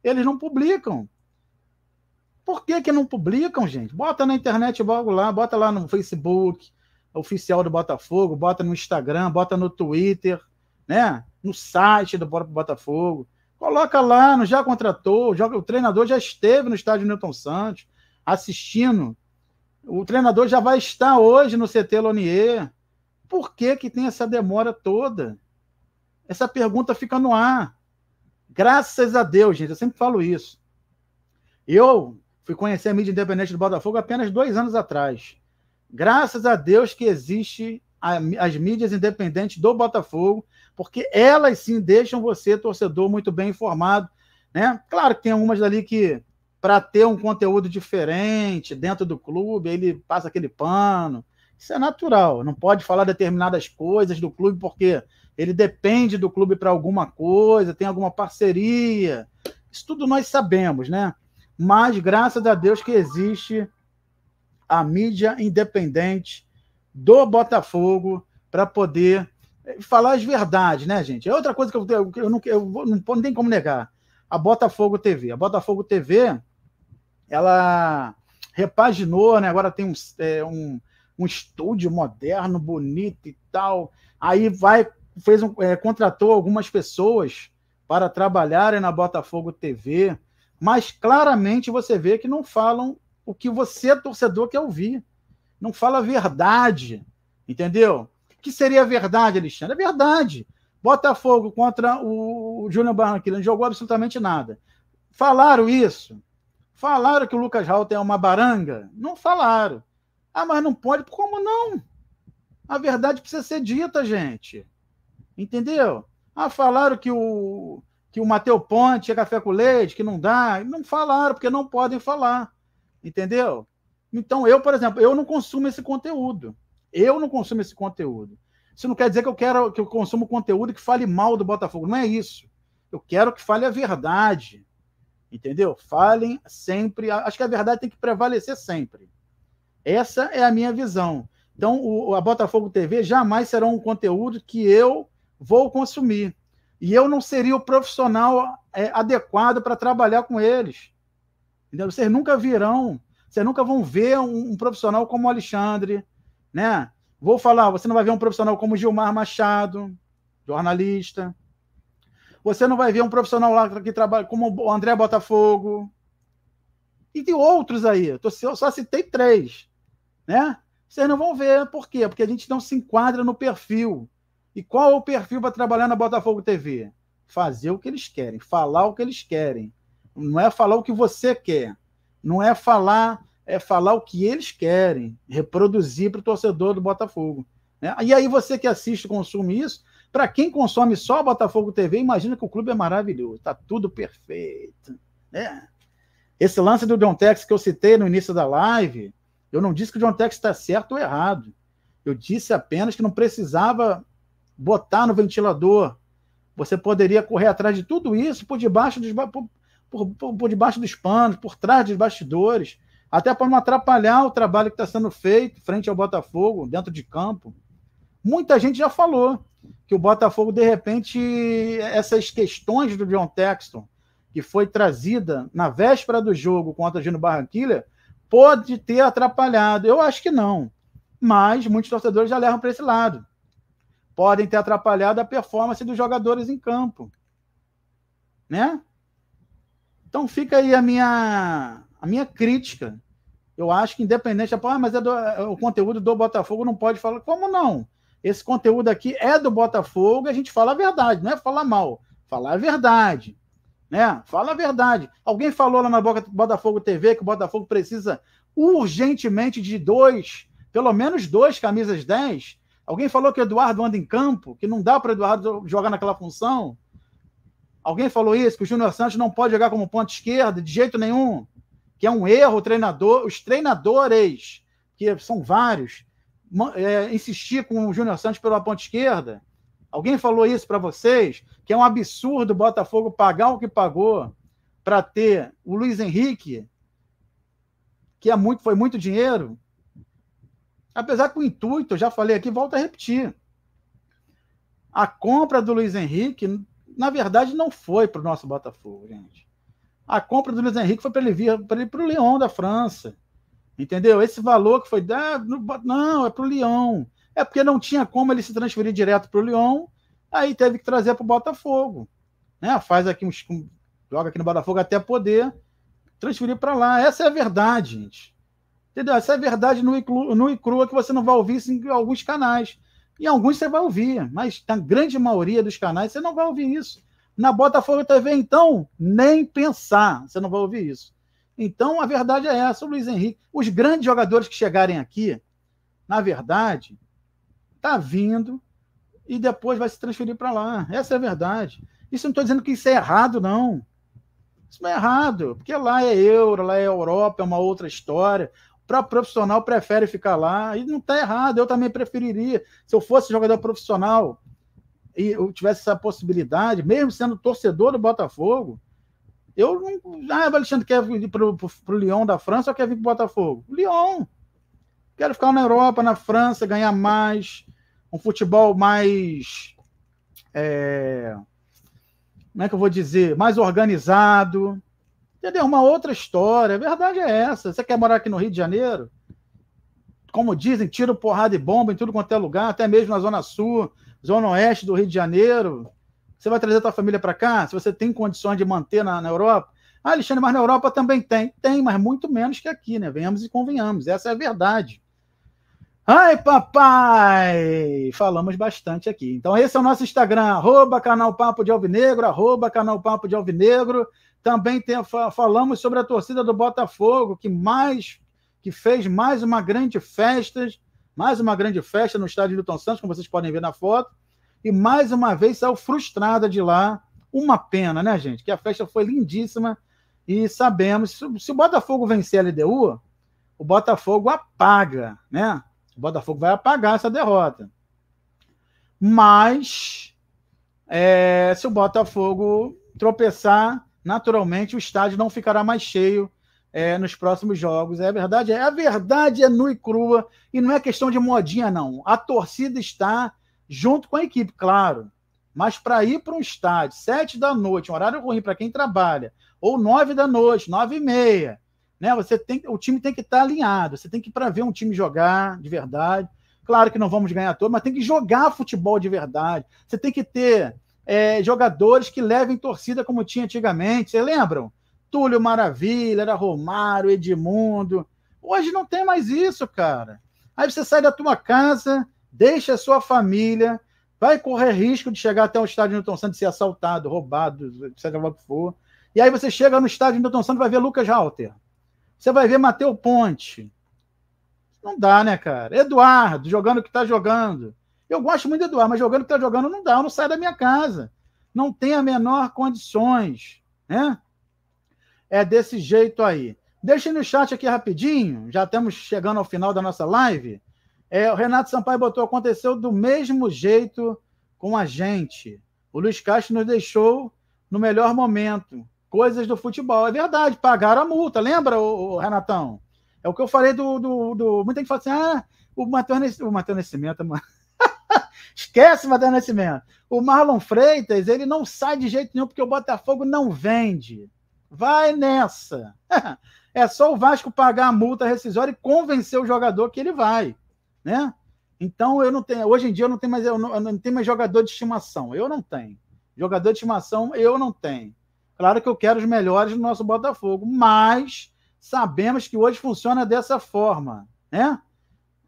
Eles não publicam. Por que, que não publicam, gente? Bota na internet logo lá, bota lá no Facebook, oficial do Botafogo, bota no Instagram, bota no Twitter, né? No site do próprio Botafogo. Coloca lá, não já contratou, o treinador já esteve no estádio Newton Santos, assistindo. O treinador já vai estar hoje no CT Lonier. Por que, que tem essa demora toda? Essa pergunta fica no ar. Graças a Deus, gente, eu sempre falo isso. Eu fui conhecer a mídia independente do Botafogo apenas dois anos atrás. Graças a Deus que existe a, as mídias independentes do Botafogo, porque elas sim deixam você, torcedor, muito bem informado. Né? Claro que tem algumas ali que, para ter um conteúdo diferente dentro do clube, ele passa aquele pano. Isso é natural. Não pode falar determinadas coisas do clube, porque ele depende do clube para alguma coisa, tem alguma parceria. Isso tudo nós sabemos, né? Mas graças a Deus que existe a mídia independente do Botafogo para poder eh, falar as verdades, né, gente? É outra coisa que eu, eu, não, eu não, não, tem como negar. A Botafogo TV. A Botafogo TV, ela repaginou, né? Agora tem um, é, um, um estúdio moderno, bonito e tal. Aí vai fez um, é, contratou algumas pessoas para trabalharem na Botafogo TV, mas claramente você vê que não falam o que você, torcedor, quer ouvir. Não fala a verdade, entendeu? O que seria a verdade, Alexandre? É verdade. Botafogo contra o Júnior Barranquilla não jogou absolutamente nada. Falaram isso? Falaram que o Lucas Halter é uma baranga? Não falaram. Ah, mas não pode? Como não? A verdade precisa ser dita, gente. Entendeu? Ah, falaram que o, que o Mateu Ponte é café com leite, que não dá. Não falaram, porque não podem falar. Entendeu? Então, eu, por exemplo, eu não consumo esse conteúdo. Eu não consumo esse conteúdo. Isso não quer dizer que eu quero que eu consumo conteúdo que fale mal do Botafogo. Não é isso. Eu quero que fale a verdade. Entendeu? Falem sempre. Acho que a verdade tem que prevalecer sempre. Essa é a minha visão. Então, o, a Botafogo TV jamais será um conteúdo que eu vou consumir. E eu não seria o profissional é, adequado para trabalhar com eles. Entendeu? Vocês nunca virão, vocês nunca vão ver um, um profissional como o Alexandre, né? Vou falar, você não vai ver um profissional como Gilmar Machado, jornalista. Você não vai ver um profissional lá que trabalha como o André Botafogo. E de outros aí. Eu só citei três, né? Vocês não vão ver. Por quê? Porque a gente não se enquadra no perfil. E qual é o perfil para trabalhar na Botafogo TV? Fazer o que eles querem, falar o que eles querem. Não é falar o que você quer. Não é falar, é falar o que eles querem, reproduzir para o torcedor do Botafogo. Né? E aí você que assiste, consome isso, para quem consome só Botafogo TV, imagina que o clube é maravilhoso, está tudo perfeito. Né? Esse lance do John Tex que eu citei no início da live, eu não disse que o John Tex está certo ou errado. Eu disse apenas que não precisava botar no ventilador. Você poderia correr atrás de tudo isso por debaixo dos, por, por, por, debaixo dos panos, por trás dos bastidores, até para não atrapalhar o trabalho que está sendo feito frente ao Botafogo, dentro de campo. Muita gente já falou que o Botafogo, de repente, essas questões do John Texton, que foi trazida na véspera do jogo contra o Gino Barranquilla pode ter atrapalhado. Eu acho que não. Mas muitos torcedores já levam para esse lado podem ter atrapalhado a performance dos jogadores em campo. Né? Então fica aí a minha, a minha crítica. Eu acho que independente, ah, mas é do, é, o conteúdo do Botafogo não pode falar. Como não? Esse conteúdo aqui é do Botafogo, e a gente fala a verdade, não é falar mal, falar a verdade. Né? Fala a verdade. Alguém falou lá na boca Botafogo TV que o Botafogo precisa urgentemente de dois, pelo menos dois camisas 10 Alguém falou que o Eduardo anda em campo, que não dá para o Eduardo jogar naquela função. Alguém falou isso, que o Júnior Santos não pode jogar como ponta esquerda de jeito nenhum, que é um erro o treinador, os treinadores, que são vários, é, insistir com o Júnior Santos pela ponta esquerda. Alguém falou isso para vocês, que é um absurdo o Botafogo pagar o que pagou para ter o Luiz Henrique, que é muito, foi muito dinheiro, Apesar que o intuito, eu já falei aqui, volta a repetir. A compra do Luiz Henrique, na verdade, não foi para o nosso Botafogo, gente. A compra do Luiz Henrique foi para ele vir para o Lyon da França. Entendeu? Esse valor que foi dado, não, é para o Lyon. É porque não tinha como ele se transferir direto para o Lyon, aí teve que trazer para o Botafogo. Né? Faz aqui uns. Joga aqui no Botafogo até poder transferir para lá. Essa é a verdade, gente. Entendeu? Essa é a verdade no e crua que você não vai ouvir em alguns canais. Em alguns você vai ouvir, mas na grande maioria dos canais você não vai ouvir isso. Na Botafogo TV, então, nem pensar, você não vai ouvir isso. Então, a verdade é essa, o Luiz Henrique. Os grandes jogadores que chegarem aqui, na verdade, tá vindo e depois vai se transferir para lá. Essa é a verdade. Isso não estou dizendo que isso é errado, não. Isso não é errado, porque lá é euro, lá é Europa, é uma outra história para profissional prefere ficar lá. E não está errado, eu também preferiria. Se eu fosse jogador profissional e eu tivesse essa possibilidade, mesmo sendo torcedor do Botafogo, eu não. Ah, o Alexandre quer ir para o Lyon da França ou quer vir para o Botafogo? Lyon! Quero ficar na Europa, na França, ganhar mais, um futebol mais. É, como é que eu vou dizer? Mais organizado. Entendeu? Uma outra história. A verdade é essa. Você quer morar aqui no Rio de Janeiro? Como dizem, tiro porrada e bomba em tudo quanto é lugar, até mesmo na Zona Sul, Zona Oeste do Rio de Janeiro. Você vai trazer a tua família para cá? Se você tem condições de manter na, na Europa? Ah, Alexandre, mas na Europa também tem. Tem, mas muito menos que aqui, né? Venhamos e convenhamos. Essa é a verdade. Ai, papai! Falamos bastante aqui. Então, esse é o nosso Instagram, arroba canal Papo de Alvinegro, arroba canal Papo de Alvinegro. Também tem, falamos sobre a torcida do Botafogo, que mais que fez mais uma grande festa, mais uma grande festa no estádio Newton Santos, como vocês podem ver na foto, e mais uma vez saiu frustrada de lá. Uma pena, né, gente? Que a festa foi lindíssima e sabemos, se o Botafogo vencer a LDU, o Botafogo apaga, né? O Botafogo vai apagar essa derrota. Mas é, se o Botafogo tropeçar naturalmente o estádio não ficará mais cheio é, nos próximos jogos. É a verdade, é a verdade é nua e crua e não é questão de modinha não. A torcida está junto com a equipe, claro. Mas para ir para um estádio, sete da noite, um horário ruim para quem trabalha, ou nove da noite, nove e meia, né? Você tem, o time tem que estar tá alinhado. Você tem que ir para ver um time jogar de verdade. Claro que não vamos ganhar todo, mas tem que jogar futebol de verdade. Você tem que ter é, jogadores que levem torcida como tinha antigamente. Vocês lembram? Túlio Maravilha, era Romário, Edmundo. Hoje não tem mais isso, cara. Aí você sai da tua casa, deixa a sua família, vai correr risco de chegar até o estádio Newton Santos e ser assaltado, roubado, seja lá o que for. E aí você chega no estádio Newton Santos vai ver Lucas Halter. Você vai ver Matheus Ponte. Não dá, né, cara? Eduardo jogando o que está jogando. Eu gosto muito do Eduardo, mas jogando o que está jogando não dá, eu não saio da minha casa. Não tem a menor condições. Né? É desse jeito aí. Deixem no chat aqui rapidinho, já estamos chegando ao final da nossa live. É, o Renato Sampaio botou, aconteceu do mesmo jeito com a gente. O Luiz Castro nos deixou no melhor momento. Coisas do futebol. É verdade, pagaram a multa, lembra, o Renatão? É o que eu falei do. do, do... Muita gente fala assim: ah, o Matheus Nascimento. Nescimento. O Matheus Esquece Matheus Nascimento. O Marlon Freitas, ele não sai de jeito nenhum porque o Botafogo não vende. Vai nessa. *laughs* É só o Vasco pagar a multa rescisória e convencer o jogador que ele vai, né? Então eu não tenho, hoje em dia eu não tenho mais eu não, eu não tenho mais jogador de estimação. Eu não tenho. Jogador de estimação eu não tenho. Claro que eu quero os melhores do nosso Botafogo, mas sabemos que hoje funciona dessa forma, né?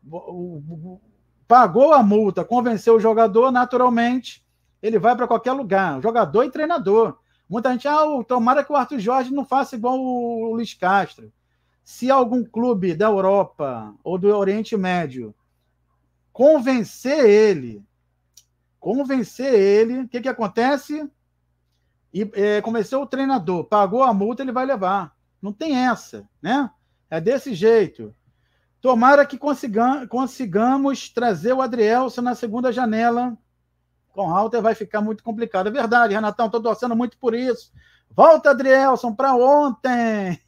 O, o, Pagou a multa, convenceu o jogador, naturalmente, ele vai para qualquer lugar, jogador e treinador. Muita gente, ah, tomara que o Arthur Jorge não faça igual o Luiz Castro. Se algum clube da Europa ou do Oriente Médio convencer ele, convencer ele, o que, que acontece? E é, convenceu o treinador, pagou a multa, ele vai levar. Não tem essa, né? É desse jeito. Tomara que consigamos trazer o Adrielson na segunda janela. Com o Halter vai ficar muito complicado. É verdade, Renatão, estou torcendo muito por isso. Volta, Adrielson, para ontem!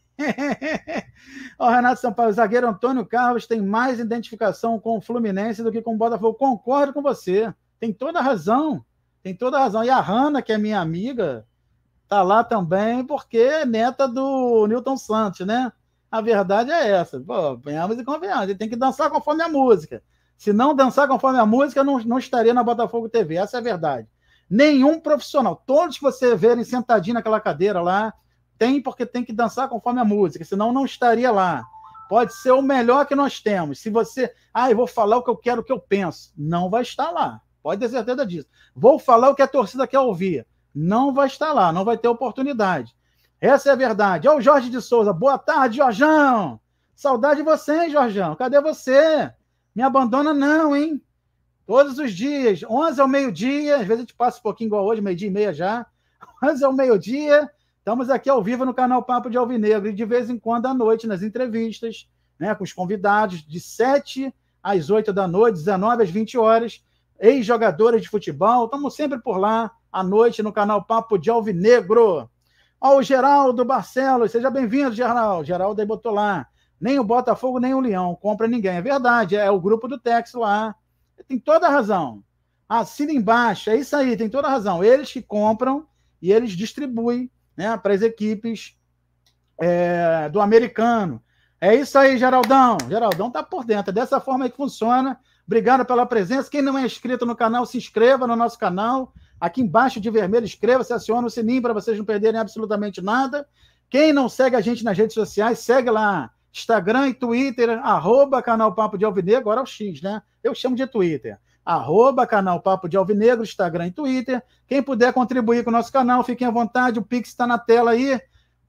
o *laughs* Renato Sampaio, o zagueiro Antônio Carlos tem mais identificação com o Fluminense do que com o Botafogo. Concordo com você. Tem toda a razão. Tem toda a razão. E a Hanna, que é minha amiga, tá lá também porque é neta do Newton Santos, né? A verdade é essa. Pô, venhamos e convenhamos. Ele tem que dançar conforme a música. Se não dançar conforme a música, não, não estaria na Botafogo TV. Essa é a verdade. Nenhum profissional, todos que você verem sentadinho naquela cadeira lá, tem porque tem que dançar conforme a música, senão não estaria lá. Pode ser o melhor que nós temos. Se você, ah, eu vou falar o que eu quero, o que eu penso, não vai estar lá. Pode ter certeza disso. Vou falar o que a torcida quer ouvir, não vai estar lá, não vai ter oportunidade. Essa é a verdade. Ó, o Jorge de Souza. Boa tarde, Jorjão. Saudade de você, hein, Jorjão? Cadê você? Me abandona, não, hein? Todos os dias, 11 ao meio-dia. Às vezes a gente passa um pouquinho igual hoje, meio-dia e meia já. 11 *laughs* ao meio-dia. Estamos aqui ao vivo no canal Papo de Alvinegro e de vez em quando à noite nas entrevistas, né, com os convidados de 7 às 8 da noite, 19 às 20 horas, ex-jogadores de futebol. Estamos sempre por lá à noite no canal Papo de Alvinegro. Ó, o Geraldo Barcelos, seja bem-vindo, Geraldo. Geraldo aí botou lá. Nem o Botafogo, nem o Leão compra ninguém. É verdade, é, é o grupo do Tex lá. Tem toda a razão. Assina embaixo, é isso aí, tem toda a razão. Eles que compram e eles distribuem né, para as equipes é, do americano. É isso aí, Geraldão. Geraldão tá por dentro. É dessa forma aí que funciona. Obrigado pela presença. Quem não é inscrito no canal, se inscreva no nosso canal. Aqui embaixo de vermelho, inscreva-se, aciona o sininho para vocês não perderem absolutamente nada. Quem não segue a gente nas redes sociais, segue lá. Instagram e Twitter, arroba canal Papo de Alvinegro, agora é o X, né? Eu chamo de Twitter. Arroba canal Papo de Alvinegro, Instagram e Twitter. Quem puder contribuir com o nosso canal, fiquem à vontade, o Pix está na tela aí.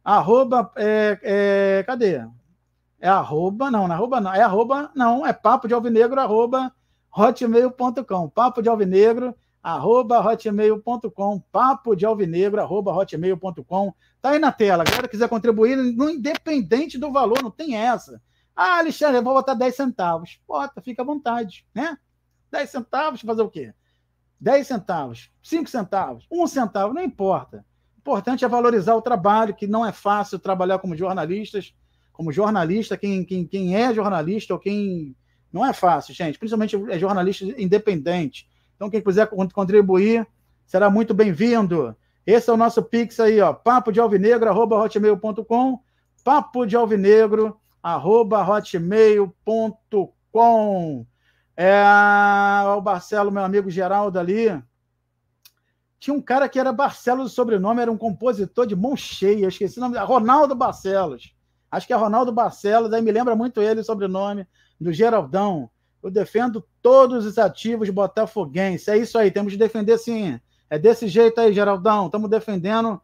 Arroba, é, é, cadê? É arroba, não, não é arroba não, é arroba, não, é papo de alvinegro, arroba hotmail.com, papo de alvinegro, arroba hotmail.com, papo de alvinegro, arroba hotmail.com. Tá aí na tela. agora galera quiser contribuir, no independente do valor, não tem essa. Ah, Alexandre, eu vou botar 10 centavos. Bota, fica à vontade, né? 10 centavos, fazer o quê? 10 centavos, 5 centavos, 1 centavo, não importa. O importante é valorizar o trabalho, que não é fácil trabalhar como jornalistas, como jornalista, quem, quem, quem é jornalista ou quem. Não é fácil, gente, principalmente é jornalista independente então, quem quiser contribuir, será muito bem-vindo. Esse é o nosso Pix aí, ó. Papo de Alvinegro, arroba hotmail.com. Papo de Alvinegro, arroba hotmail.com. É, o Barcelo, meu amigo Geraldo ali. Tinha um cara que era Barcelos, o sobrenome era um compositor de mão cheia, esqueci o nome, Ronaldo Barcelos. Acho que é Ronaldo Barcelos, aí me lembra muito ele, o sobrenome do Geraldão. Eu defendo todos os ativos botafoguenses. É isso aí, temos de defender sim. É desse jeito aí, Geraldão. Estamos defendendo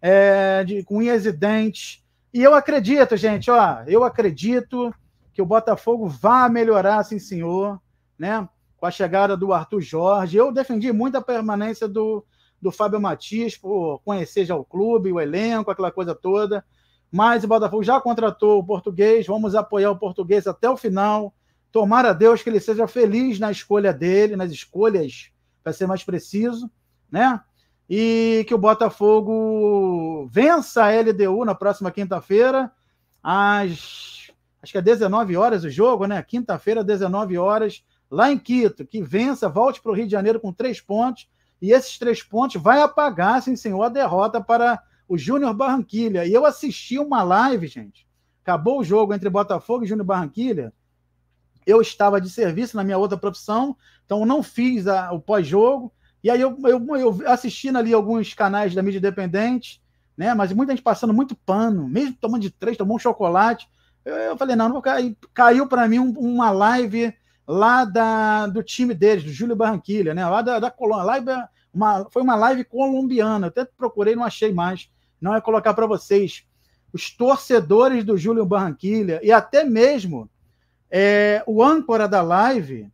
é, de, com unhas e dentes. E eu acredito, gente, ó, eu acredito que o Botafogo vá melhorar, sim, senhor, né? Com a chegada do Arthur Jorge. Eu defendi muito a permanência do, do Fábio Matias por conhecer já o clube, o elenco, aquela coisa toda. Mas o Botafogo já contratou o português, vamos apoiar o português até o final. Tomara a Deus que ele seja feliz na escolha dele, nas escolhas, para ser mais preciso, né? E que o Botafogo vença a LDU na próxima quinta-feira, às acho que é 19 horas o jogo, né? Quinta-feira, 19 horas, lá em Quito, que vença, volte para o Rio de Janeiro com três pontos, e esses três pontos vai apagar, sim senhor, a derrota para o Júnior Barranquilha. E eu assisti uma live, gente. Acabou o jogo entre Botafogo e Júnior Barranquilha eu estava de serviço na minha outra profissão, então eu não fiz a, o pós-jogo. E aí eu, eu, eu, assistindo ali alguns canais da mídia independente, né? Mas muita gente passando muito pano, mesmo tomando de três, tomou um chocolate. Eu, eu falei, não, não vou cair. Caiu para mim um, uma live lá da, do time deles, do Júlio Barranquilha, né? Lá da, da Colômbia. Uma, foi uma live colombiana. Eu até procurei, não achei mais. Não é colocar para vocês. Os torcedores do Júlio Barranquilha e até mesmo é, o âncora da live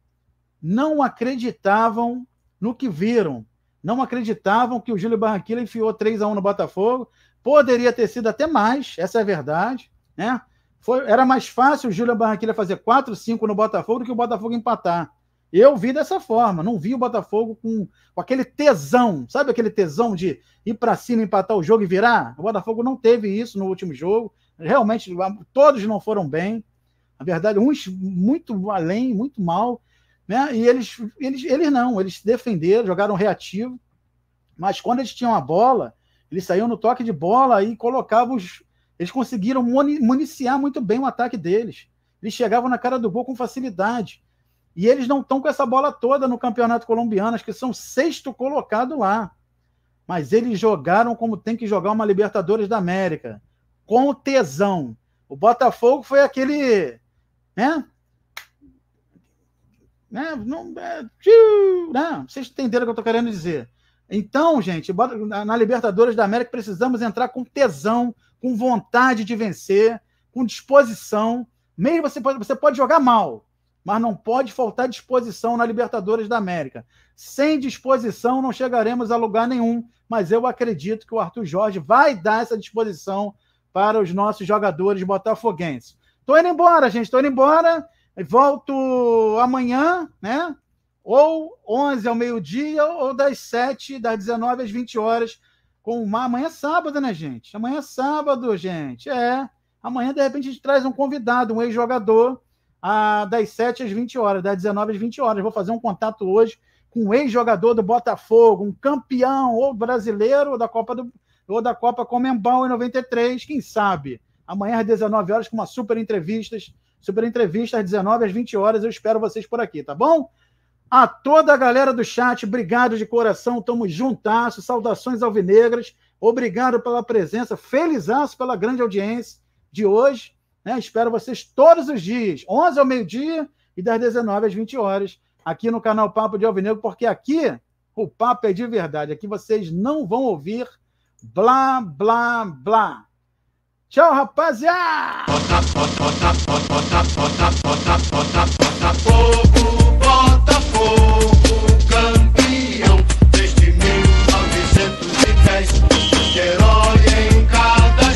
não acreditavam no que viram, não acreditavam que o Júlio Barranquilla enfiou 3 a 1 no Botafogo, poderia ter sido até mais, essa é a verdade, né? Foi, era mais fácil o Júlio Barranquilla fazer 4 5 no Botafogo do que o Botafogo empatar. Eu vi dessa forma, não vi o Botafogo com, com aquele tesão, sabe aquele tesão de ir para cima, empatar o jogo e virar? O Botafogo não teve isso no último jogo, realmente todos não foram bem, na verdade, uns muito além, muito mal, né? E eles, eles, eles não, eles defenderam, jogaram reativo, mas quando eles tinham a bola, eles saíam no toque de bola e colocavam os. Eles conseguiram municiar muito bem o ataque deles. Eles chegavam na cara do gol com facilidade. E eles não estão com essa bola toda no campeonato colombiano, acho que são sexto colocado lá. Mas eles jogaram como tem que jogar uma Libertadores da América, com tesão. O Botafogo foi aquele né? Né? Não, é, né? Vocês entenderam o que eu estou querendo dizer. Então, gente, na Libertadores da América precisamos entrar com tesão, com vontade de vencer, com disposição. Mesmo você pode, você pode jogar mal, mas não pode faltar disposição na Libertadores da América. Sem disposição não chegaremos a lugar nenhum, mas eu acredito que o Arthur Jorge vai dar essa disposição para os nossos jogadores botafoguenses. Tô indo embora, gente, tô indo embora. Volto amanhã, né? Ou 11 ao meio-dia, ou das 7, das 19 às 20 horas. Com uma... Amanhã é sábado, né, gente? Amanhã é sábado, gente. É. Amanhã, de repente, a gente traz um convidado, um ex-jogador, a... das 7 às 20 horas, das 19 às 20 horas. Vou fazer um contato hoje com um ex-jogador do Botafogo, um campeão ou brasileiro ou da Copa do ou da Copa Comembol em 93, quem sabe? Amanhã às 19 horas com uma super entrevista. Super entrevista às 19 às 20 horas. Eu espero vocês por aqui, tá bom? A toda a galera do chat, obrigado de coração. Tamo juntasso. Saudações alvinegras. Obrigado pela presença. Felizaço pela grande audiência de hoje. Né? Espero vocês todos os dias, 11 ao meio-dia e das 19 às 20 horas, aqui no canal Papo de Alvinegro, porque aqui o papo é de verdade. Aqui vocês não vão ouvir blá, blá, blá. Tchau, rapaziada! Bota, bota, bota, bota, bota, bota, bota, fogo, bota fogo, campeão desde 1910. Herói em cada